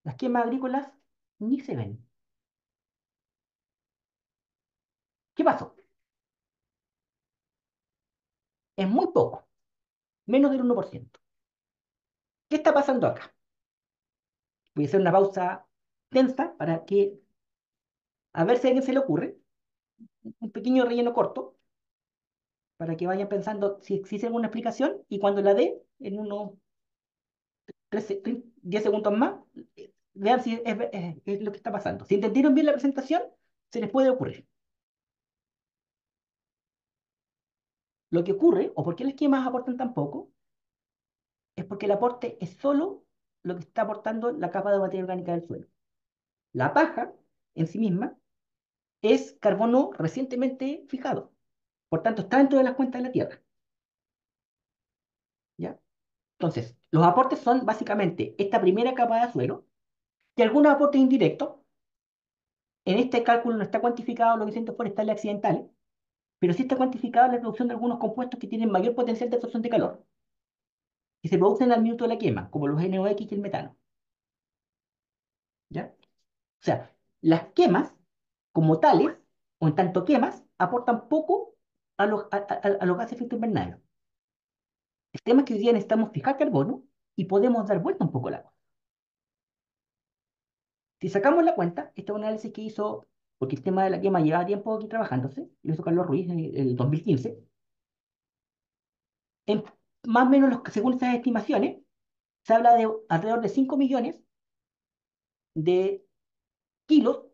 Las quemas agrícolas ni se ven. ¿Qué pasó? Es muy poco, menos del 1%. ¿Qué está pasando acá? Voy a hacer una pausa tensa para que, a ver si a alguien se le ocurre, un pequeño relleno corto, para que vayan pensando si existe alguna explicación y cuando la dé, en unos 10 segundos más, vean si es, lo que está pasando. Si entendieron bien la presentación, se les puede ocurrir. Lo que ocurre, o por qué las quemas aportan tan poco, es porque el aporte es solo lo que está aportando la capa de materia orgánica del suelo. La paja en sí misma es carbono recientemente fijado. Por tanto, está dentro de las cuentas de la Tierra. ¿Ya? Entonces, los aportes son básicamente esta primera capa de suelo y algunos aportes indirectos. En este cálculo no está cuantificado lo que siento por forestales accidentales, pero sí está cuantificada la producción de algunos compuestos que tienen mayor potencial de absorción de calor, y se producen al minuto de la quema, como los NOx y el metano. ¿Ya? O sea, las quemas, como tales, o en tanto quemas, aportan poco a los, a, gases de efecto invernadero. El tema es que hoy día necesitamos fijar carbono y podemos dar vuelta un poco la agua. Si sacamos la cuenta, este es un análisis que hizo porque el tema de la quema lleva tiempo aquí trabajándose, lo hizo Carlos Ruiz en el 2015. más o menos, según esas estimaciones, se habla de alrededor de 5 millones de kilos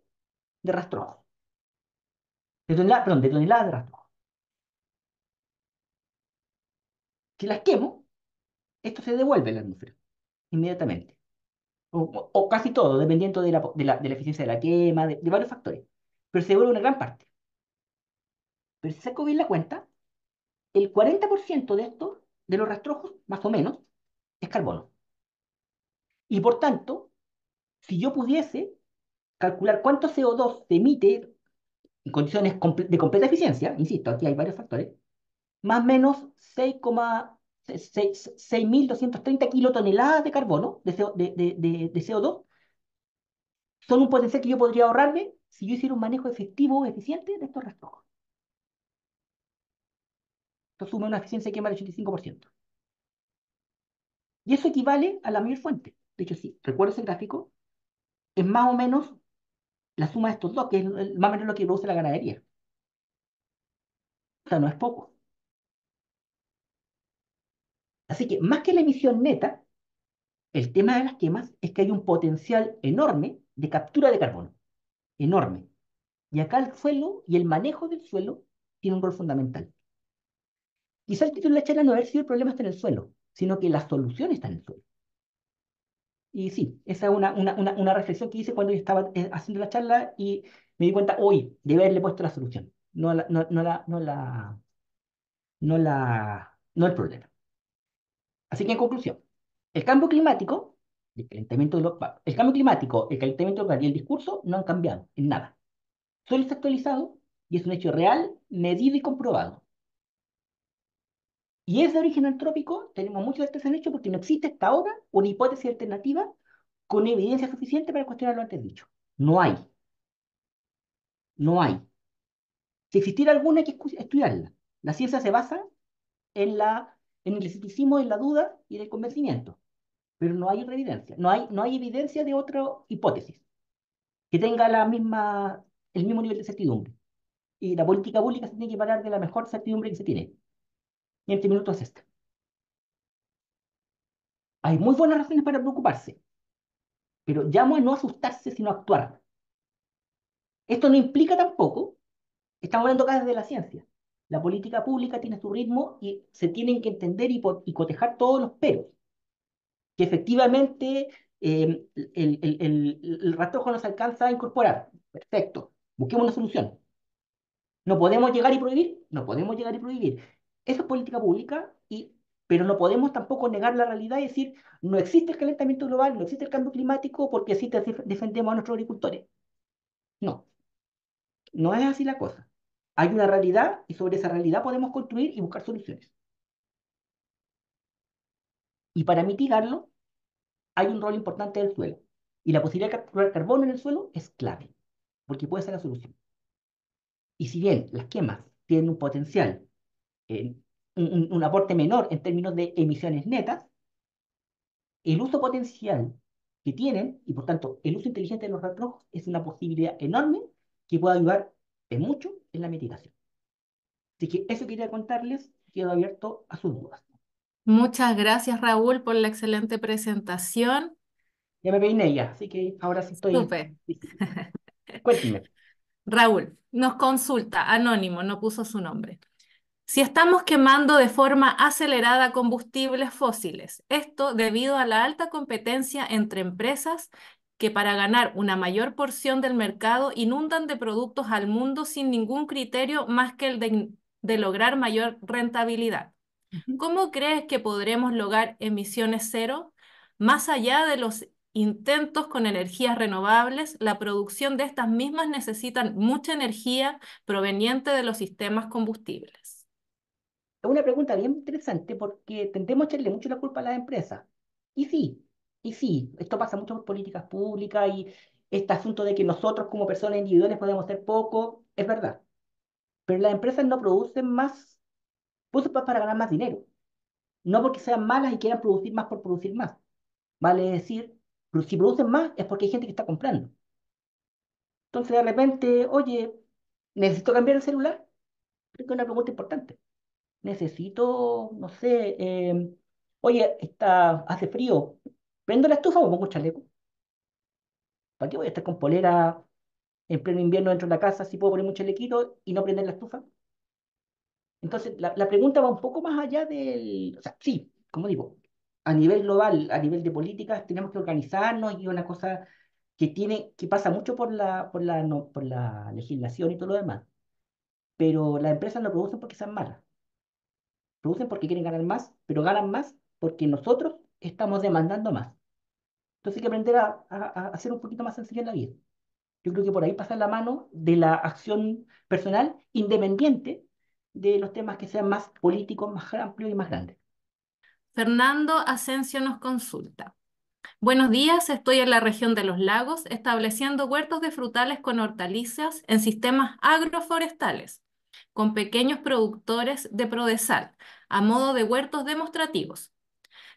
de rastrojo. De toneladas, perdón, de toneladas de rastrojo. Si las quemo, esto se devuelve a la atmósfera inmediatamente. O, casi todo, dependiendo de la, de la, eficiencia de la quema, de varios factores pero se devuelve una gran parte. Pero si saco la cuenta, el 40% de esto, de los rastrojos, más o menos, es carbono. Y por tanto, si yo pudiese calcular cuánto CO2 se emite en condiciones de completa eficiencia, insisto, aquí hay varios factores, más o menos 6.230 kilotoneladas de carbono, de, de, de CO2, son un potencial que yo podría ahorrarme si yo hiciera un manejo efectivo eficiente de estos rastrojos. Esto suma una eficiencia de quema del 85%. Y eso equivale a la mayor fuente. De hecho, sí, recuerda ese gráfico, es más o menos la suma de estos dos, que es más o menos lo que produce la ganadería. O sea, no es poco. Así que más que la emisión neta, el tema de las quemas es que hay un potencial enorme de captura de carbono enorme. Y acá el suelo y el manejo del suelo tiene un rol fundamental. Quizá el título de la charla no haber sido el problema está en el suelo, sino que la solución está en el suelo. Y sí, esa es una, una, una, reflexión que hice cuando yo estaba eh, haciendo la charla y me di cuenta hoy de haberle puesto la solución, no la, no, no la, no la, no la, no el problema. Así que en conclusión, el cambio climático el calentamiento global, el cambio climático, el calentamiento global y el discurso no han cambiado en nada. Solo está actualizado y es un hecho real, medido y comprobado. Y es de origen antrópico, tenemos muchas veces en hecho porque no existe hasta ahora una hipótesis alternativa con evidencia suficiente para cuestionar lo antes dicho. No hay. No hay. Si existiera alguna hay que estudiarla. La ciencia se basa en, el escepticismo, en la duda y en el convencimiento pero no hay evidencia, no hay, no hay evidencia de otra hipótesis que tenga la misma, el mismo nivel de certidumbre. Y la política pública se tiene que parar de la mejor certidumbre que se tiene. Y en este minuto es esta. Hay muy buenas razones para preocuparse, pero llamo a no asustarse, sino a actuar. Esto no implica tampoco, estamos hablando acá desde la ciencia. La política pública tiene su ritmo y se tienen que entender y, y cotejar todos los peros que efectivamente em, el, ratojo nos alcanza a incorporar. Perfecto, busquemos una solución. No podemos llegar y prohibir, no podemos llegar y prohibir. Eso es política pública, y, pero no podemos tampoco negar la realidad y decir, no existe el calentamiento global, no existe el cambio climático porque así defendemos a nuestros agricultores. No, no es así la cosa. Hay una realidad y sobre esa realidad podemos construir y buscar soluciones. Y para mitigarlo, hay un rol importante del suelo. Y la posibilidad de capturar carbono en el suelo es clave, porque puede ser la solución. Y si bien las quemas tienen un potencial, eh, un, aporte menor en términos de emisiones netas, el uso potencial que tienen, y por tanto el uso inteligente de los retrojos, es una posibilidad enorme que puede ayudar en mucho en la mitigación. Así que eso quería contarles, quedo abierto a sus dudas. Muchas gracias, Raúl, por la excelente presentación. Ya me peiné ya, así que ahora sí estoy. Cuénteme. Raúl, nos consulta, anónimo, no puso su nombre. Si estamos quemando de forma acelerada combustibles fósiles, esto debido a la alta competencia entre empresas que para ganar una mayor porción del mercado inundan de productos al mundo sin ningún criterio más que el de lograr mayor rentabilidad. ¿Cómo crees que podremos lograr emisiones cero? Más allá de los intentos con energías renovables, la producción de estas mismas necesitan mucha energía proveniente de los sistemas combustibles. Es una pregunta bien interesante porque tendemos a echarle mucho la culpa a las empresas. Y sí, y sí, esto pasa mucho por políticas públicas y este asunto de que nosotros como personas individuales podemos hacer poco, es verdad. Pero las empresas no producen más pues para ganar más dinero. No porque sean malas y quieran producir más por producir más. Vale decir, si producen más es porque hay gente que está comprando. Entonces de repente, oye, ¿necesito cambiar el celular? Creo que es una pregunta importante. Necesito, no sé, em, oye, está, hace frío, ¿prendo la estufa o pongo chaleco? ¿Para qué voy a estar con polera en pleno invierno dentro de la casa si puedo poner un chalequito y no prender la estufa? Entonces, la, la, pregunta va un poco más allá del... O sea, sí, como digo, a nivel global, a nivel de políticas, tenemos que organizarnos y una cosa que, tiene, que pasa mucho por la, por, la, por la legislación y todo lo demás. Pero las empresas no producen porque sean malas. Producen porque quieren ganar más, pero ganan más porque nosotros estamos demandando más. Entonces hay que aprender a, hacer un poquito más sencillo la vida. Yo creo que por ahí pasa la mano de la acción personal independiente de los temas que sean más políticos, más amplios y más grandes. Fernando Asensio nos consulta. Buenos días, estoy en la región de los lagos estableciendo huertos de frutales con hortalizas en sistemas agroforestales, con pequeños productores de prodesal, a modo de huertos demostrativos.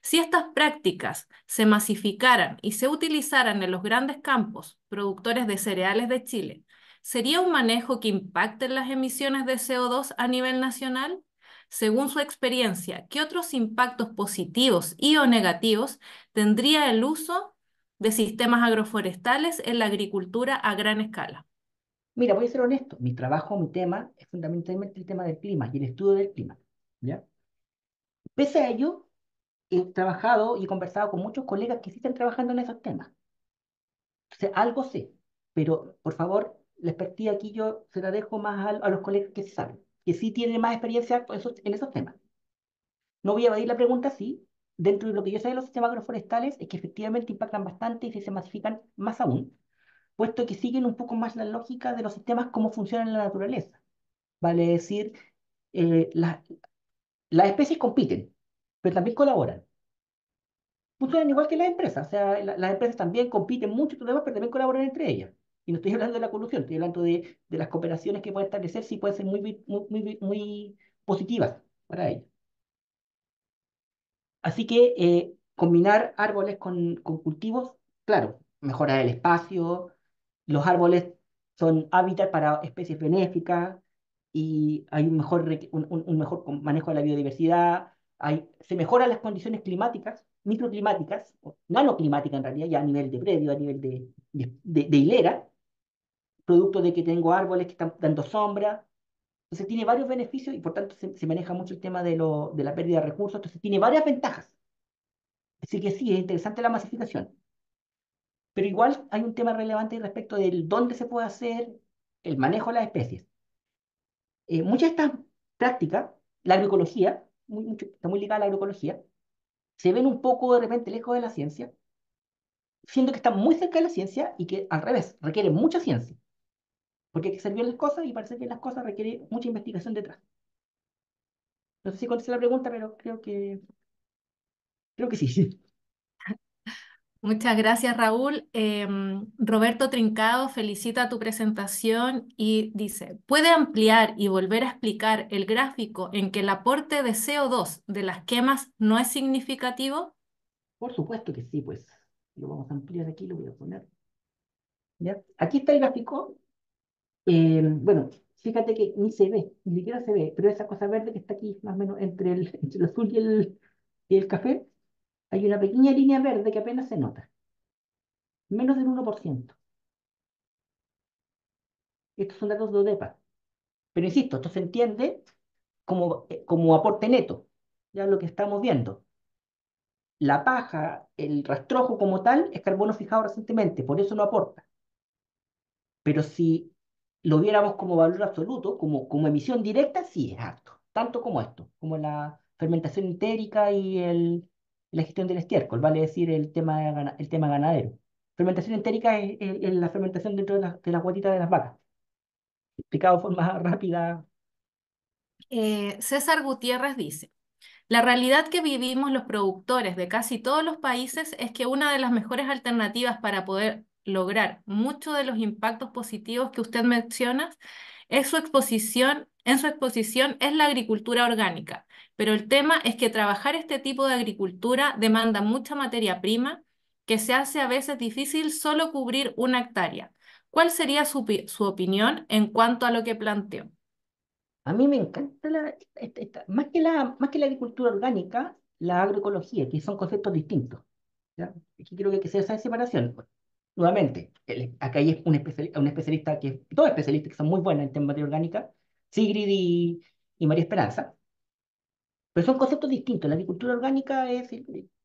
Si estas prácticas se masificaran y se utilizaran en los grandes campos productores de cereales de Chile, ¿Sería un manejo que impacte en las emisiones de CO2 a nivel nacional? Según su experiencia, ¿qué otros impactos positivos y o negativos tendría el uso de sistemas agroforestales en la agricultura a gran escala? Mira, voy a ser honesto, mi trabajo, mi tema es fundamentalmente el tema del clima y el estudio del clima. ¿ya? Pese a ello, he trabajado y conversado con muchos colegas que sí están trabajando en esos temas. O sea, algo sé, pero por favor, la expertía aquí yo se la dejo más a, a los colegas que saben, que sí tienen más experiencia en esos, en esos temas. No voy a evadir la pregunta, sí. Dentro de lo que yo sé de los sistemas agroforestales es que efectivamente impactan bastante y se masifican más aún, puesto que siguen un poco más la lógica de los sistemas como funcionan en la naturaleza. Vale decir, eh, las especies compiten, pero también colaboran. Funcionan igual que las empresas, o sea, las empresas también compiten mucho, pero también colaboran entre ellas. Y no estoy hablando de la corrupción, estoy hablando de, las cooperaciones que pueden establecer, si pueden ser muy, muy, muy, positivas para ellos. Así que eh, combinar árboles con, cultivos, claro, mejora el espacio, los árboles son hábitat para especies benéficas y hay un mejor, un, mejor manejo de la biodiversidad, hay, se mejoran las condiciones climáticas, microclimáticas, nanoclimáticas en realidad, ya a nivel de predio, a nivel de hilera, producto de que tengo árboles que están dando sombra. Entonces tiene varios beneficios y por tanto se, maneja mucho el tema de, lo, de la pérdida de recursos. Entonces tiene varias ventajas. Así que sí, es interesante la masificación. Pero igual hay un tema relevante respecto del dónde se puede hacer el manejo de las especies. Eh, muchas de estas prácticas, la agroecología, está muy ligada a la agroecología, se ven un poco de repente lejos de la ciencia, siendo que están muy cerca de la ciencia y que al revés, requieren mucha ciencia. Porque hay que las cosas y parece que las cosas requieren mucha investigación detrás. No sé si contesté la pregunta, pero creo que, creo que sí. Muchas gracias, Raúl. Em, Roberto Trincado felicita tu presentación y dice, ¿puede ampliar y volver a explicar el gráfico en que el aporte de CO2 de las quemas no es significativo? Por supuesto que sí, pues. Lo vamos a ampliar aquí, lo voy a poner. Aquí está el gráfico eh, bueno, fíjate que ni se ve, ni siquiera se ve, pero esa cosa verde que está aquí, más o menos entre el, azul y el, café, hay una pequeña línea verde que apenas se nota. Menos del 1%. Estos son datos de ODEPA. Pero insisto, esto se entiende como, eh, como aporte neto, ya lo que estamos viendo. La paja, el rastrojo como tal, es carbono fijado recientemente, por eso no aporta. Pero si lo viéramos como valor absoluto, como, como emisión directa, sí es harto, tanto como esto, como la fermentación entérica y el, la gestión del estiércol, vale decir, el tema, el tema ganadero. Fermentación entérica es, la fermentación dentro de, la, de las guatitas de las vacas. Explicado de forma rápida. Eh, César Gutiérrez dice, la realidad que vivimos los productores de casi todos los países es que una de las mejores alternativas para poder lograr muchos de los impactos positivos que usted menciona es su exposición, en su exposición es la agricultura orgánica, pero el tema es que trabajar este tipo de agricultura demanda mucha materia prima que se hace a veces difícil solo cubrir una hectárea. ¿Cuál sería su, su opinión en cuanto a lo que planteó? A mí me encanta, la, más, que la, más que la agricultura orgánica, la agroecología, que son conceptos distintos. ¿ya? Aquí creo que hay que hacer esa separación. Pues nuevamente, acá hay un, especialista, que dos especialistas que son muy buenos en temas de orgánica, Sigrid y, María Esperanza, pero son conceptos distintos. La agricultura orgánica es,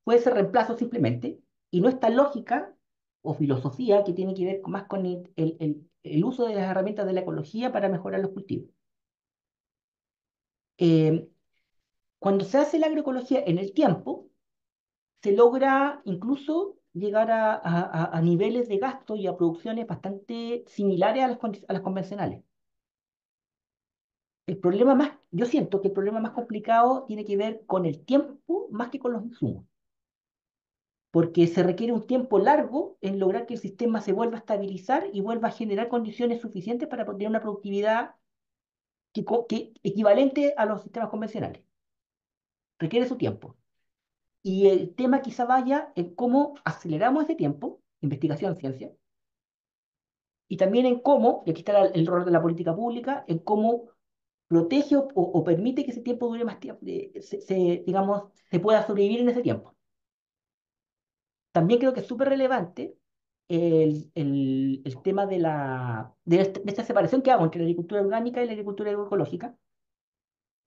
puede ser reemplazo simplemente, y no esta lógica o filosofía que tiene que ver más con el, uso de las herramientas de la ecología para mejorar los cultivos. Eh, cuando se hace la agroecología en el tiempo, se logra incluso llegar a, niveles de gasto y a producciones bastante similares a las, a las convencionales. El problema más, yo siento que el problema más complicado tiene que ver con el tiempo más que con los insumos, porque se requiere un tiempo largo en lograr que el sistema se vuelva a estabilizar y vuelva a generar condiciones suficientes para tener una productividad que, que equivalente a los sistemas convencionales. Requiere su tiempo. Y el tema quizá vaya en cómo aceleramos ese tiempo, investigación, ciencia, y también en cómo, y aquí está el rol de la política pública, en cómo protege o, permite que ese tiempo dure más tiempo, se, digamos, se pueda sobrevivir en ese tiempo. También creo que es súper relevante el, el, tema de, la, este, de, esta, separación que hago entre la agricultura orgánica y la agricultura agroecológica,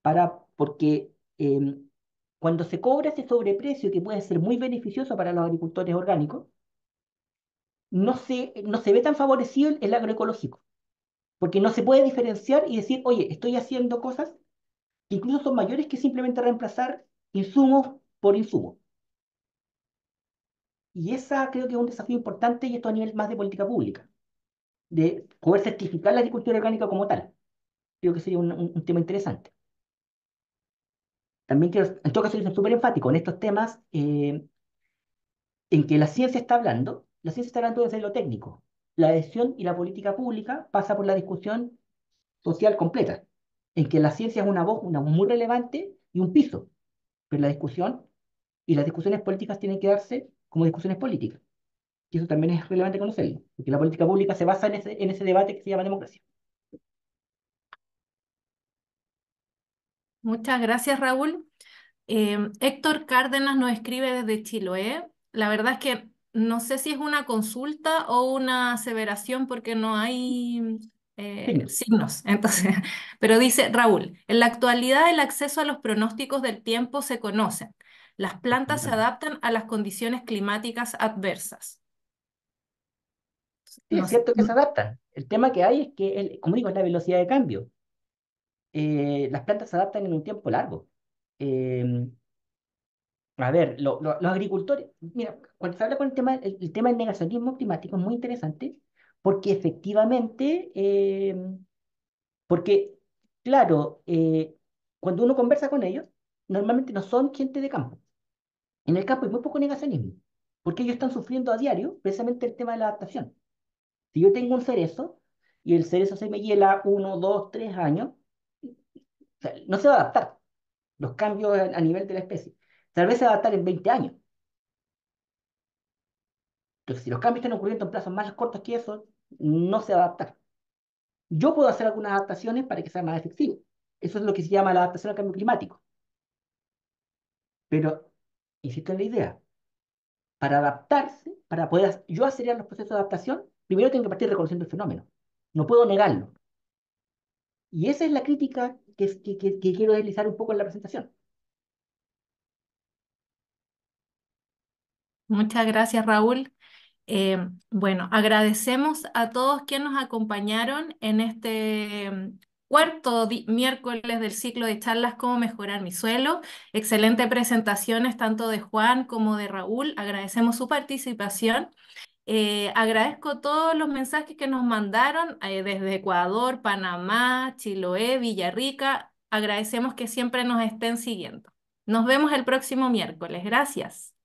para, porque em, cuando se cobra ese sobreprecio que puede ser muy beneficioso para los agricultores orgánicos, no se, no se ve tan favorecido el agroecológico, porque no se puede diferenciar y decir, oye, estoy haciendo cosas que incluso son mayores que simplemente reemplazar insumos por insumos. Y esa creo que es un desafío importante y esto a nivel más de política pública, de poder certificar la agricultura orgánica como tal. Creo que sería un tema interesante también quiero, en todo caso, ser súper enfático en estos temas eh, en que la ciencia está hablando, la ciencia está hablando desde lo técnico. La decisión y la política pública pasa por la discusión social completa, en que la ciencia es una voz una muy relevante y un piso, pero la discusión y las discusiones políticas tienen que darse como discusiones políticas. Y eso también es relevante conocerlo, porque la política pública se basa en ese, en ese debate que se llama democracia. Muchas gracias, Raúl. Em, Héctor Cárdenas nos escribe desde Chiloé. La verdad es que no sé si es una consulta o una aseveración porque no hay eh, signos. Entonces, pero dice Raúl, en la actualidad el acceso a los pronósticos del tiempo se conoce. Las plantas se adaptan a las condiciones climáticas adversas. no es cierto que se adaptan. El tema que hay es que, el, como digo, es la velocidad de cambio. Eh, las plantas se adaptan en un tiempo largo. Em, a ver, los agricultores, mira, cuando se habla con el tema, el, tema del negacionismo climático es muy interesante porque efectivamente, em, porque claro, eh, cuando uno conversa con ellos, normalmente no son gente de campo. En el campo hay muy poco negacionismo, porque ellos están sufriendo a diario precisamente el tema de la adaptación. Si yo tengo un cerezo y el cerezo se me hiela uno, dos, tres años, no se va a adaptar los cambios a nivel de la especie. Tal vez se va a adaptar en 20 años. Entonces, si los cambios están ocurriendo en plazos más cortos que eso, no se va a adaptar. Yo puedo hacer algunas adaptaciones para que sea más efectivo. Eso es lo que se llama la adaptación al cambio climático. Pero, insisto en la idea, para adaptarse, para poder yo acelerar los procesos de adaptación, primero tengo que partir reconociendo el fenómeno. No puedo negarlo. Y esa es la crítica que, quiero deslizar un poco en la presentación. Muchas gracias, Raúl. Eh, bueno, agradecemos a todos quienes nos acompañaron en este mm, cuarto miércoles del ciclo de charlas Cómo mejorar mi suelo. Excelente presentaciones tanto de Juan como de Raúl. Agradecemos su participación. Eh, agradezco todos los mensajes que nos mandaron eh, desde Ecuador, Panamá, Chiloé, Villarrica. Agradecemos que siempre nos estén siguiendo. Nos vemos el próximo miércoles. Gracias.